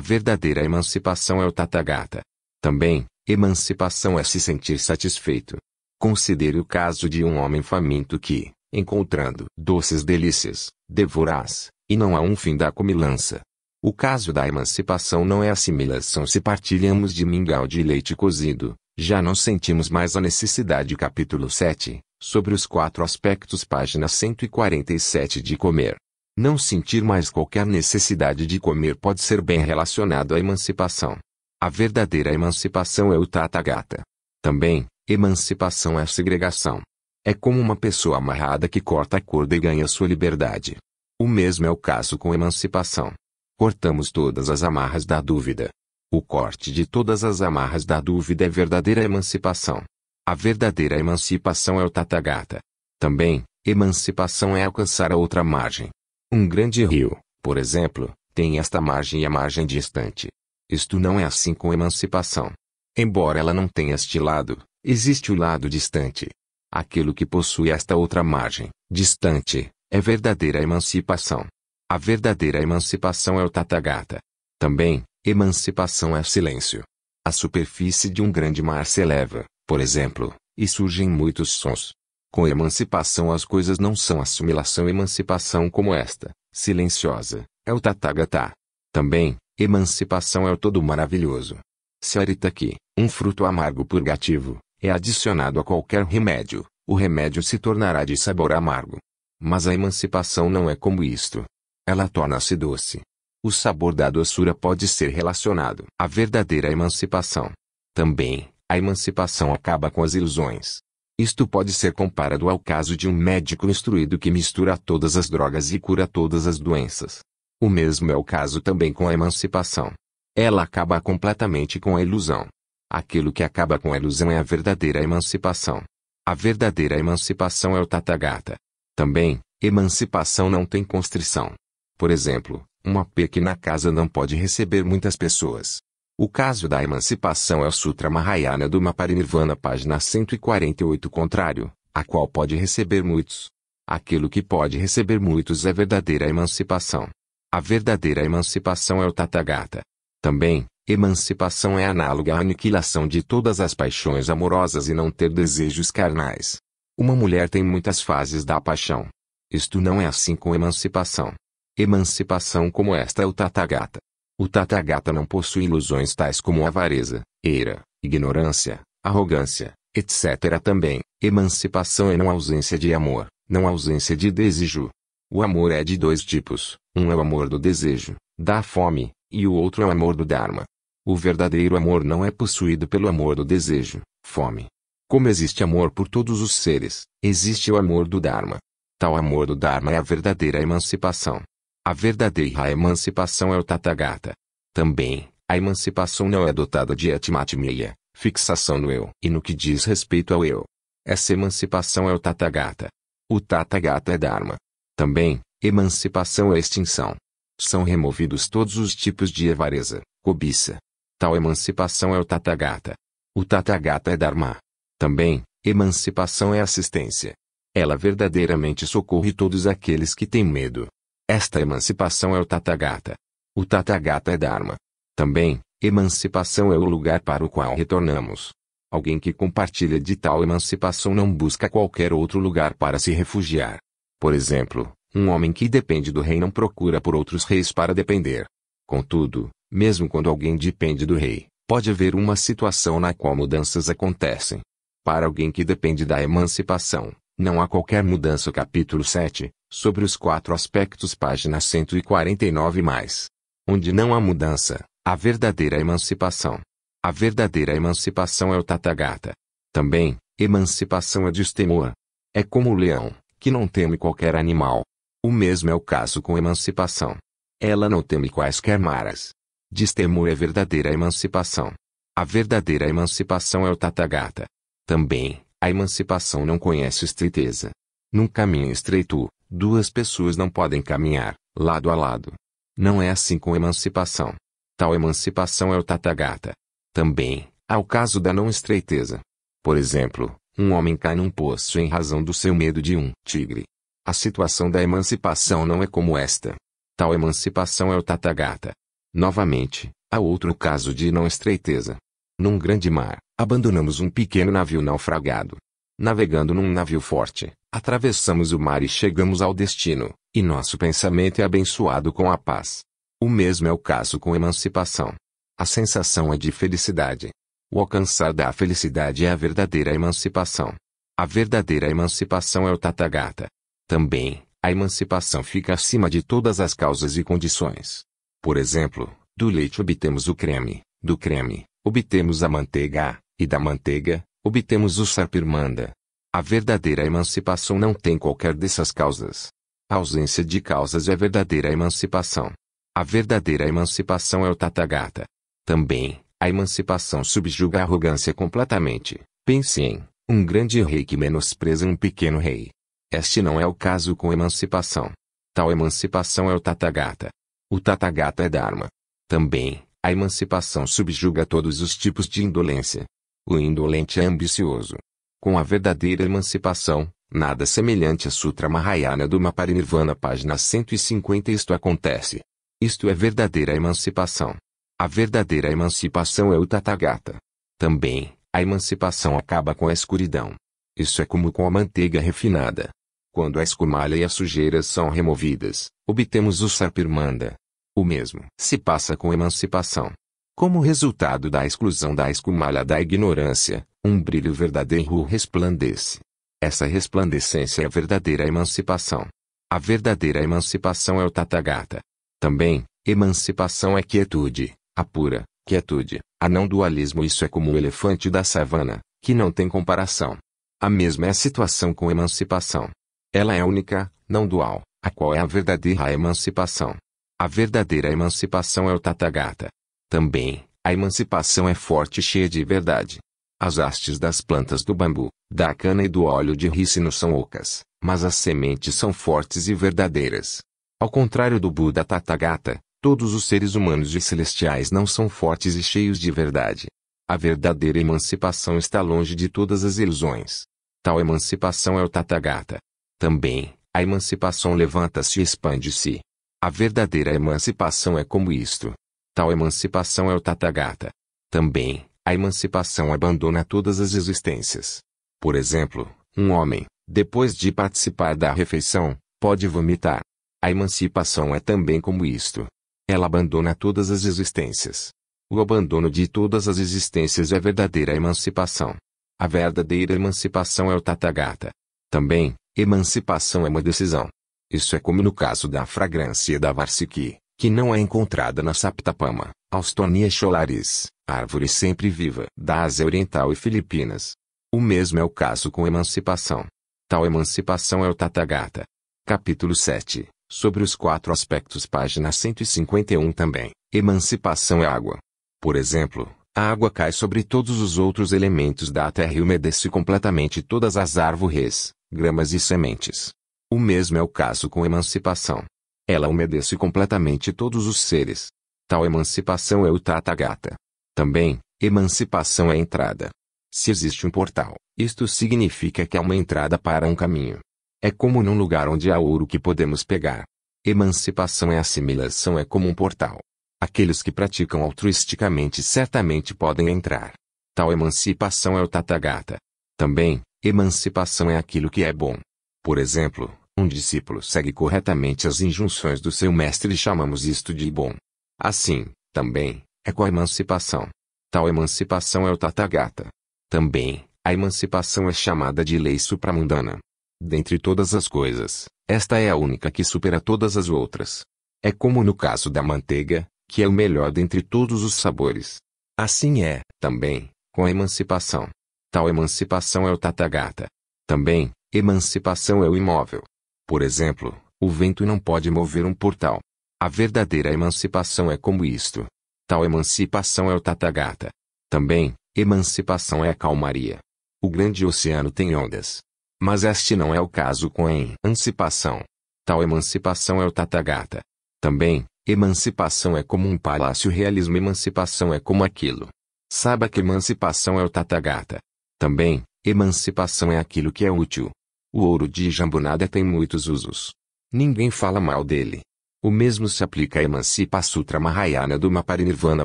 verdadeira emancipação é o Tathagata. Também, emancipação é se sentir satisfeito. Considere o caso de um homem faminto que, encontrando doces delícias, devorás e não há um fim da comilança. O caso da emancipação não é assimilação se partilhamos de mingau de leite cozido, já não sentimos mais a necessidade. Capítulo 7 sobre os quatro aspectos, página 147 de comer. Não sentir mais qualquer necessidade de comer pode ser bem relacionado à emancipação. A verdadeira emancipação é o Tata Gata. Também, emancipação é segregação. É como uma pessoa amarrada que corta a corda e ganha sua liberdade. O mesmo é o caso com emancipação. Cortamos todas as amarras da dúvida. O corte de todas as amarras da dúvida é verdadeira emancipação. A verdadeira emancipação é o Tathagata. Também, emancipação é alcançar a outra margem. Um grande rio, por exemplo, tem esta margem e a margem distante. Isto não é assim com emancipação. Embora ela não tenha este lado, existe o lado distante. Aquilo que possui esta outra margem, distante, é verdadeira emancipação. A verdadeira emancipação é o Tathagata. Também, emancipação é silêncio. A superfície de um grande mar se eleva, por exemplo, e surgem muitos sons. Com emancipação as coisas não são assimilação emancipação como esta, silenciosa, é o Tathagata. Também, emancipação é o todo maravilhoso. Saritaki, um fruto amargo purgativo, é adicionado a qualquer remédio, o remédio se tornará de sabor amargo. Mas a emancipação não é como isto. Ela torna-se doce. O sabor da doçura pode ser relacionado à verdadeira emancipação. Também, a emancipação acaba com as ilusões. Isto pode ser comparado ao caso de um médico instruído que mistura todas as drogas e cura todas as doenças. O mesmo é o caso também com a emancipação. Ela acaba completamente com a ilusão. Aquilo que acaba com a ilusão é a verdadeira emancipação. A verdadeira emancipação é o Tathagata. Também, emancipação não tem constrição. Por exemplo, uma pequena casa não pode receber muitas pessoas. O caso da emancipação é o Sutra Mahayana do Maparinirvana, página 148 contrário, a qual pode receber muitos. Aquilo que pode receber muitos é verdadeira emancipação. A verdadeira emancipação é o Tathagata. Também, emancipação é análoga à aniquilação de todas as paixões amorosas e não ter desejos carnais. Uma mulher tem muitas fases da paixão. Isto não é assim com emancipação. Emancipação como esta é o Tathagata. O Tathagata não possui ilusões tais como avareza, eira, ignorância, arrogância, etc. Também, emancipação é não ausência de amor, não ausência de desejo. O amor é de dois tipos, um é o amor do desejo, da fome, e o outro é o amor do Dharma. O verdadeiro amor não é possuído pelo amor do desejo, fome. Como existe amor por todos os seres, existe o amor do Dharma. Tal amor do Dharma é a verdadeira emancipação. A verdadeira emancipação é o Tathagata. Também, a emancipação não é dotada de atmatmeya, fixação no eu e no que diz respeito ao eu. Essa emancipação é o Tathagata. O Tathagata é Dharma. Também, emancipação é extinção. São removidos todos os tipos de avareza, cobiça. Tal emancipação é o Tathagata. O Tathagata é Dharma. Também, emancipação é assistência. Ela verdadeiramente socorre todos aqueles que têm medo, esta emancipação é o Tathagata. O Tathagata é Dharma. Também, emancipação é o lugar para o qual retornamos. Alguém que compartilha de tal emancipação não busca qualquer outro lugar para se refugiar. Por exemplo, um homem que depende do rei não procura por outros reis para depender. Contudo, mesmo quando alguém depende do rei, pode haver uma situação na qual mudanças acontecem. Para alguém que depende da emancipação, não há qualquer mudança. Capítulo 7 sobre os quatro aspectos, página 149 mais. Onde não há mudança, a verdadeira emancipação. A verdadeira emancipação é o Tathagata. Também, emancipação é distemoa. É como o leão, que não teme qualquer animal. O mesmo é o caso com emancipação. Ela não teme quaisquer maras. Distemoa é verdadeira emancipação. A verdadeira emancipação é o Tathagata. Também, a emancipação não conhece estriteza. Num caminho estreito, duas pessoas não podem caminhar, lado a lado. Não é assim com emancipação. Tal emancipação é o Tathagata. Também, há o caso da não estreiteza. Por exemplo, um homem cai num poço em razão do seu medo de um tigre. A situação da emancipação não é como esta. Tal emancipação é o Tathagata. Novamente, há outro caso de não estreiteza. Num grande mar, abandonamos um pequeno navio naufragado. Navegando num navio forte, atravessamos o mar e chegamos ao destino, e nosso pensamento é abençoado com a paz. O mesmo é o caso com a emancipação. A sensação é de felicidade. O alcançar da felicidade é a verdadeira emancipação. A verdadeira emancipação é o Tathagata. Também, a emancipação fica acima de todas as causas e condições. Por exemplo, do leite obtemos o creme, do creme, obtemos a manteiga, e da manteiga, obtemos o Sarpirmanda. A verdadeira emancipação não tem qualquer dessas causas. A ausência de causas é a verdadeira emancipação. A verdadeira emancipação é o Tathagata. Também, a emancipação subjuga a arrogância completamente. Pense em um grande rei que menospreza um pequeno rei. Este não é o caso com emancipação. Tal emancipação é o Tathagata. O Tathagata é Dharma. Também, a emancipação subjuga todos os tipos de indolência o indolente é ambicioso. Com a verdadeira emancipação, nada semelhante à Sutra Mahayana do Maparinirvana, página 150, isto acontece. Isto é verdadeira emancipação. A verdadeira emancipação é o Tathagata. Também, a emancipação acaba com a escuridão. Isso é como com a manteiga refinada. Quando a escumalha e a sujeira são removidas, obtemos o Sarpirmanda. O mesmo se passa com a emancipação como resultado da exclusão da escumalha da ignorância, um brilho verdadeiro resplandece. Essa resplandecência é a verdadeira emancipação. A verdadeira emancipação é o Tathagata. Também, emancipação é quietude, a pura quietude, a não dualismo. Isso é como o elefante da savana, que não tem comparação. A mesma é a situação com emancipação. Ela é única, não dual, a qual é a verdadeira emancipação. A verdadeira emancipação é o Tathagata. Também, a emancipação é forte e cheia de verdade. As hastes das plantas do bambu, da cana e do óleo de rícino são ocas, mas as sementes são fortes e verdadeiras. Ao contrário do Buda Tathagata, todos os seres humanos e celestiais não são fortes e cheios de verdade. A verdadeira emancipação está longe de todas as ilusões. Tal emancipação é o Tathagata. Também, a emancipação levanta-se e expande-se. A verdadeira emancipação é como isto, Tal emancipação é o Tathagata. Também, a emancipação abandona todas as existências. Por exemplo, um homem, depois de participar da refeição, pode vomitar. A emancipação é também como isto. Ela abandona todas as existências. O abandono de todas as existências é a verdadeira emancipação. A verdadeira emancipação é o Tathagata. Também, emancipação é uma decisão. Isso é como no caso da fragrância da Varsiki, que não é encontrada na Saptapama, Austonia scholaris, árvore sempre viva da Ásia Oriental e Filipinas. O mesmo é o caso com emancipação. Tal emancipação é o Tathagata. Capítulo 7. Sobre os quatro aspectos, página 151 também. Emancipação é água. Por exemplo, a água cai sobre todos os outros elementos da terra e umedece completamente todas as árvores, gramas e sementes. O mesmo é o caso com emancipação. Ela umedece completamente todos os seres. Tal emancipação é o Tathagata. Também, emancipação é entrada. Se existe um portal, isto significa que há uma entrada para um caminho. É como num lugar onde há ouro que podemos pegar. Emancipação é assimilação é como um portal. Aqueles que praticam altruisticamente certamente podem entrar. Tal emancipação é o Tathagata. Também, emancipação é aquilo que é bom. Por exemplo, um discípulo segue corretamente as injunções do seu mestre e chamamos isto de bom. Assim, também, é com a emancipação. Tal emancipação é o Tathagata. Também, a emancipação é chamada de lei supramundana. Dentre todas as coisas, esta é a única que supera todas as outras. É como no caso da manteiga, que é o melhor dentre todos os sabores. Assim é, também, com a emancipação. Tal emancipação é o Tathagata. Também, emancipação é o imóvel. Por exemplo, o vento não pode mover um portal. A verdadeira emancipação é como isto. Tal emancipação é o Tathagata. Também, emancipação é a calmaria. O grande oceano tem ondas. Mas este não é o caso com a emancipação. Tal emancipação é o Tathagata. Também, emancipação é como um palácio realismo emancipação é como aquilo. Saiba que emancipação é o Tathagata. Também, emancipação é aquilo que é útil. O ouro de Jambunada tem muitos usos. Ninguém fala mal dele. O mesmo se aplica a Emancipa Sutra Mahayana do Maparinirvana,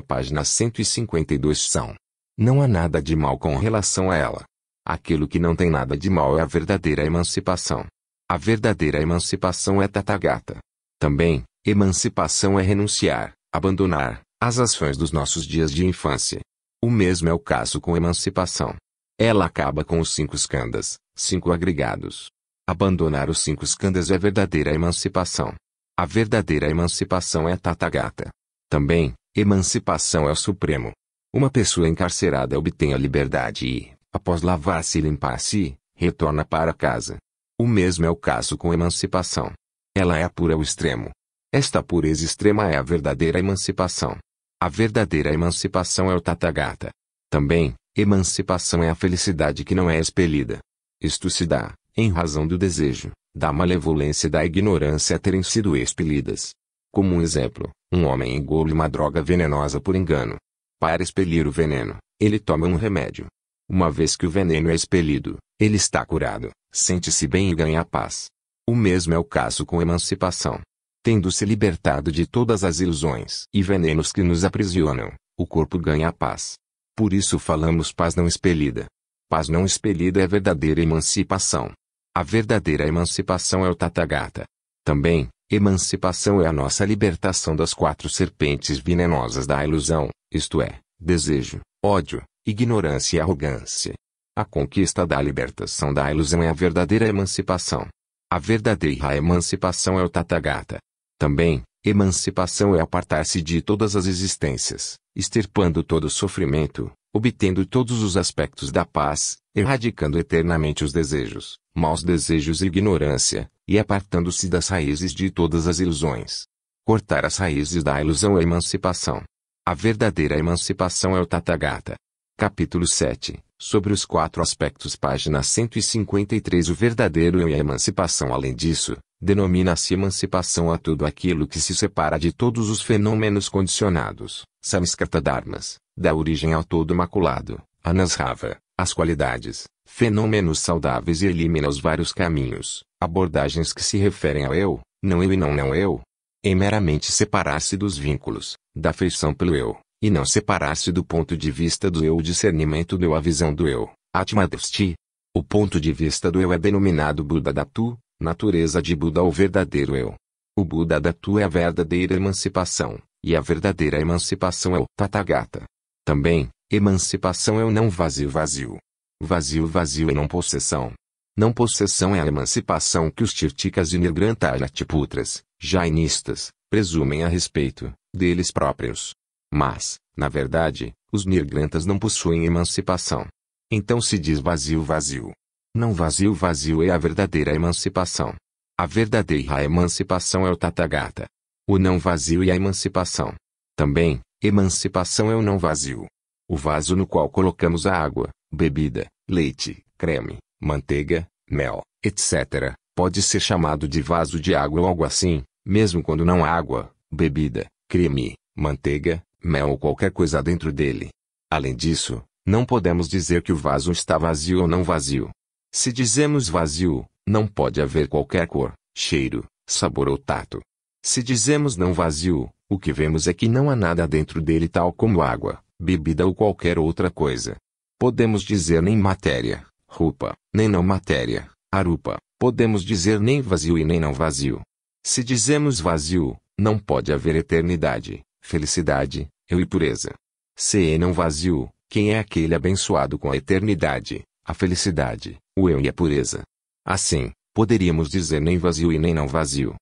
página 152 são. Não há nada de mal com relação a ela. Aquilo que não tem nada de mal é a verdadeira emancipação. A verdadeira emancipação é Tathagata. Também, emancipação é renunciar, abandonar, as ações dos nossos dias de infância. O mesmo é o caso com emancipação. Ela acaba com os cinco escandas, Cinco agregados. Abandonar os cinco escândalos é verdadeira emancipação. A verdadeira emancipação é Tathagata. Também, emancipação é o supremo. Uma pessoa encarcerada obtém a liberdade e, após lavar-se e limpar-se, retorna para casa. O mesmo é o caso com emancipação. Ela é pura ao extremo. Esta pureza extrema é a verdadeira emancipação. A verdadeira emancipação é o Tathagata. Também, emancipação é a felicidade que não é expelida. Isto se dá, em razão do desejo, da malevolência e da ignorância a terem sido expelidas. Como um exemplo, um homem engole uma droga venenosa por engano. Para expelir o veneno, ele toma um remédio. Uma vez que o veneno é expelido, ele está curado, sente-se bem e ganha paz. O mesmo é o caso com emancipação. Tendo-se libertado de todas as ilusões e venenos que nos aprisionam, o corpo ganha paz. Por isso falamos paz não expelida, Paz não expelida é verdadeira emancipação. A verdadeira emancipação é o Tathagata. Também, emancipação é a nossa libertação das quatro serpentes venenosas da ilusão, isto é, desejo, ódio, ignorância e arrogância. A conquista da libertação da ilusão é a verdadeira emancipação. A verdadeira emancipação é o Tathagata. Também, emancipação é apartar-se de todas as existências, extirpando todo sofrimento, obtendo todos os aspectos da paz, erradicando eternamente os desejos, maus desejos e ignorância, e apartando-se das raízes de todas as ilusões. Cortar as raízes da ilusão é emancipação. A verdadeira emancipação é o Tathagata. Capítulo 7 Sobre os quatro aspectos, página 153. O verdadeiro eu e a emancipação, além disso, denomina-se emancipação a tudo aquilo que se separa de todos os fenômenos condicionados, samskata dharmas, dá origem ao todo maculado, anasrava, as qualidades, fenômenos saudáveis e elimina os vários caminhos, abordagens que se referem ao eu, não eu e não não eu. Em meramente separar-se dos vínculos, da afeição pelo eu, e não separar-se do ponto de vista do eu, o discernimento do eu, a visão do eu, Atmadasti. O ponto de vista do eu é denominado Buda Datu, natureza de Buda ou verdadeiro eu. O Buda Datu é a verdadeira emancipação, e a verdadeira emancipação é o Tathagata. Também, emancipação é o não vazio vazio. Vazio vazio é não possessão. Não possessão é a emancipação que os tirticas e nirgrantaratiputras, jainistas, presumem a respeito deles próprios. Mas, na verdade, os nirgrantas não possuem emancipação. Então se diz vazio vazio. Não vazio vazio é a verdadeira emancipação. A verdadeira emancipação é o Tathagata. O não vazio e a emancipação. Também, Emancipação é o não vazio. O vaso no qual colocamos a água, bebida, leite, creme, manteiga, mel, etc., pode ser chamado de vaso de água ou algo assim, mesmo quando não há água, bebida, creme, manteiga, mel ou qualquer coisa dentro dele. Além disso, não podemos dizer que o vaso está vazio ou não vazio. Se dizemos vazio, não pode haver qualquer cor, cheiro, sabor ou tato. Se dizemos não vazio, o que vemos é que não há nada dentro dele tal como água, bebida ou qualquer outra coisa. Podemos dizer nem matéria, rupa, nem não matéria, arupa. Podemos dizer nem vazio e nem não vazio. Se dizemos vazio, não pode haver eternidade, felicidade, eu e pureza. Se é não vazio, quem é aquele abençoado com a eternidade, a felicidade, o eu e a pureza? Assim, poderíamos dizer nem vazio e nem não vazio.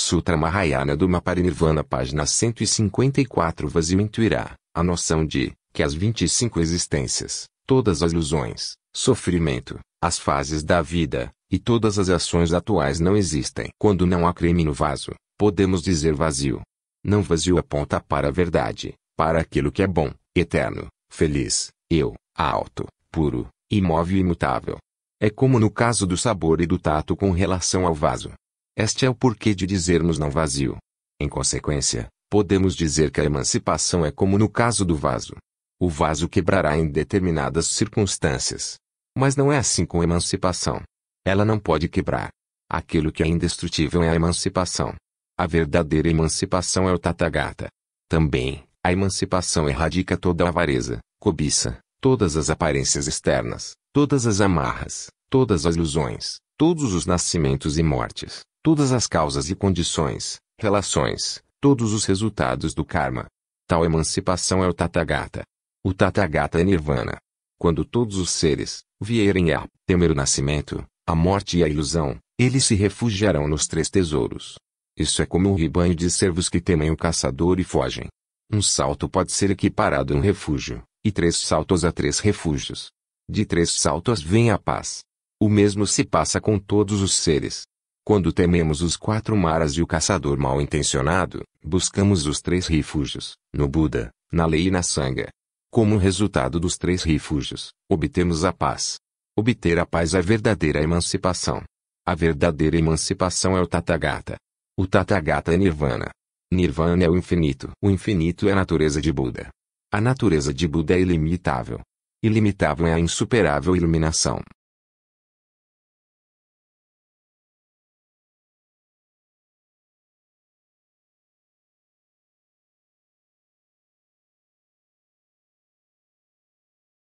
Sutra Mahayana do Maparinirvana, página 154 Vazio intuirá a noção de que as 25 existências, todas as ilusões, sofrimento, as fases da vida, e todas as ações atuais não existem. Quando não há creme no vaso, podemos dizer vazio. Não vazio aponta para a verdade, para aquilo que é bom, eterno, feliz, eu, alto, puro, imóvel e imutável. É como no caso do sabor e do tato com relação ao vaso. Este é o porquê de dizermos não vazio. Em consequência, podemos dizer que a emancipação é como no caso do vaso. O vaso quebrará em determinadas circunstâncias. Mas não é assim com a emancipação. Ela não pode quebrar. Aquilo que é indestrutível é a emancipação. A verdadeira emancipação é o Tathagata. Também, a emancipação erradica toda a avareza, cobiça, todas as aparências externas, todas as amarras, todas as ilusões, todos os nascimentos e mortes todas as causas e condições, relações, todos os resultados do karma. Tal emancipação é o Tathagata. O Tathagata é Nirvana. Quando todos os seres vierem a temer o nascimento, a morte e a ilusão, eles se refugiarão nos três tesouros. Isso é como um rebanho de servos que temem o caçador e fogem. Um salto pode ser equiparado a um refúgio, e três saltos a três refúgios. De três saltos vem a paz. O mesmo se passa com todos os seres. Quando tememos os quatro maras e o caçador mal intencionado, buscamos os três refúgios, no Buda, na lei e na sanga. Como resultado dos três refúgios, obtemos a paz. Obter a paz é a verdadeira emancipação. A verdadeira emancipação é o Tathagata. O Tathagata é Nirvana. Nirvana é o infinito. O infinito é a natureza de Buda. A natureza de Buda é ilimitável. Ilimitável é a insuperável iluminação.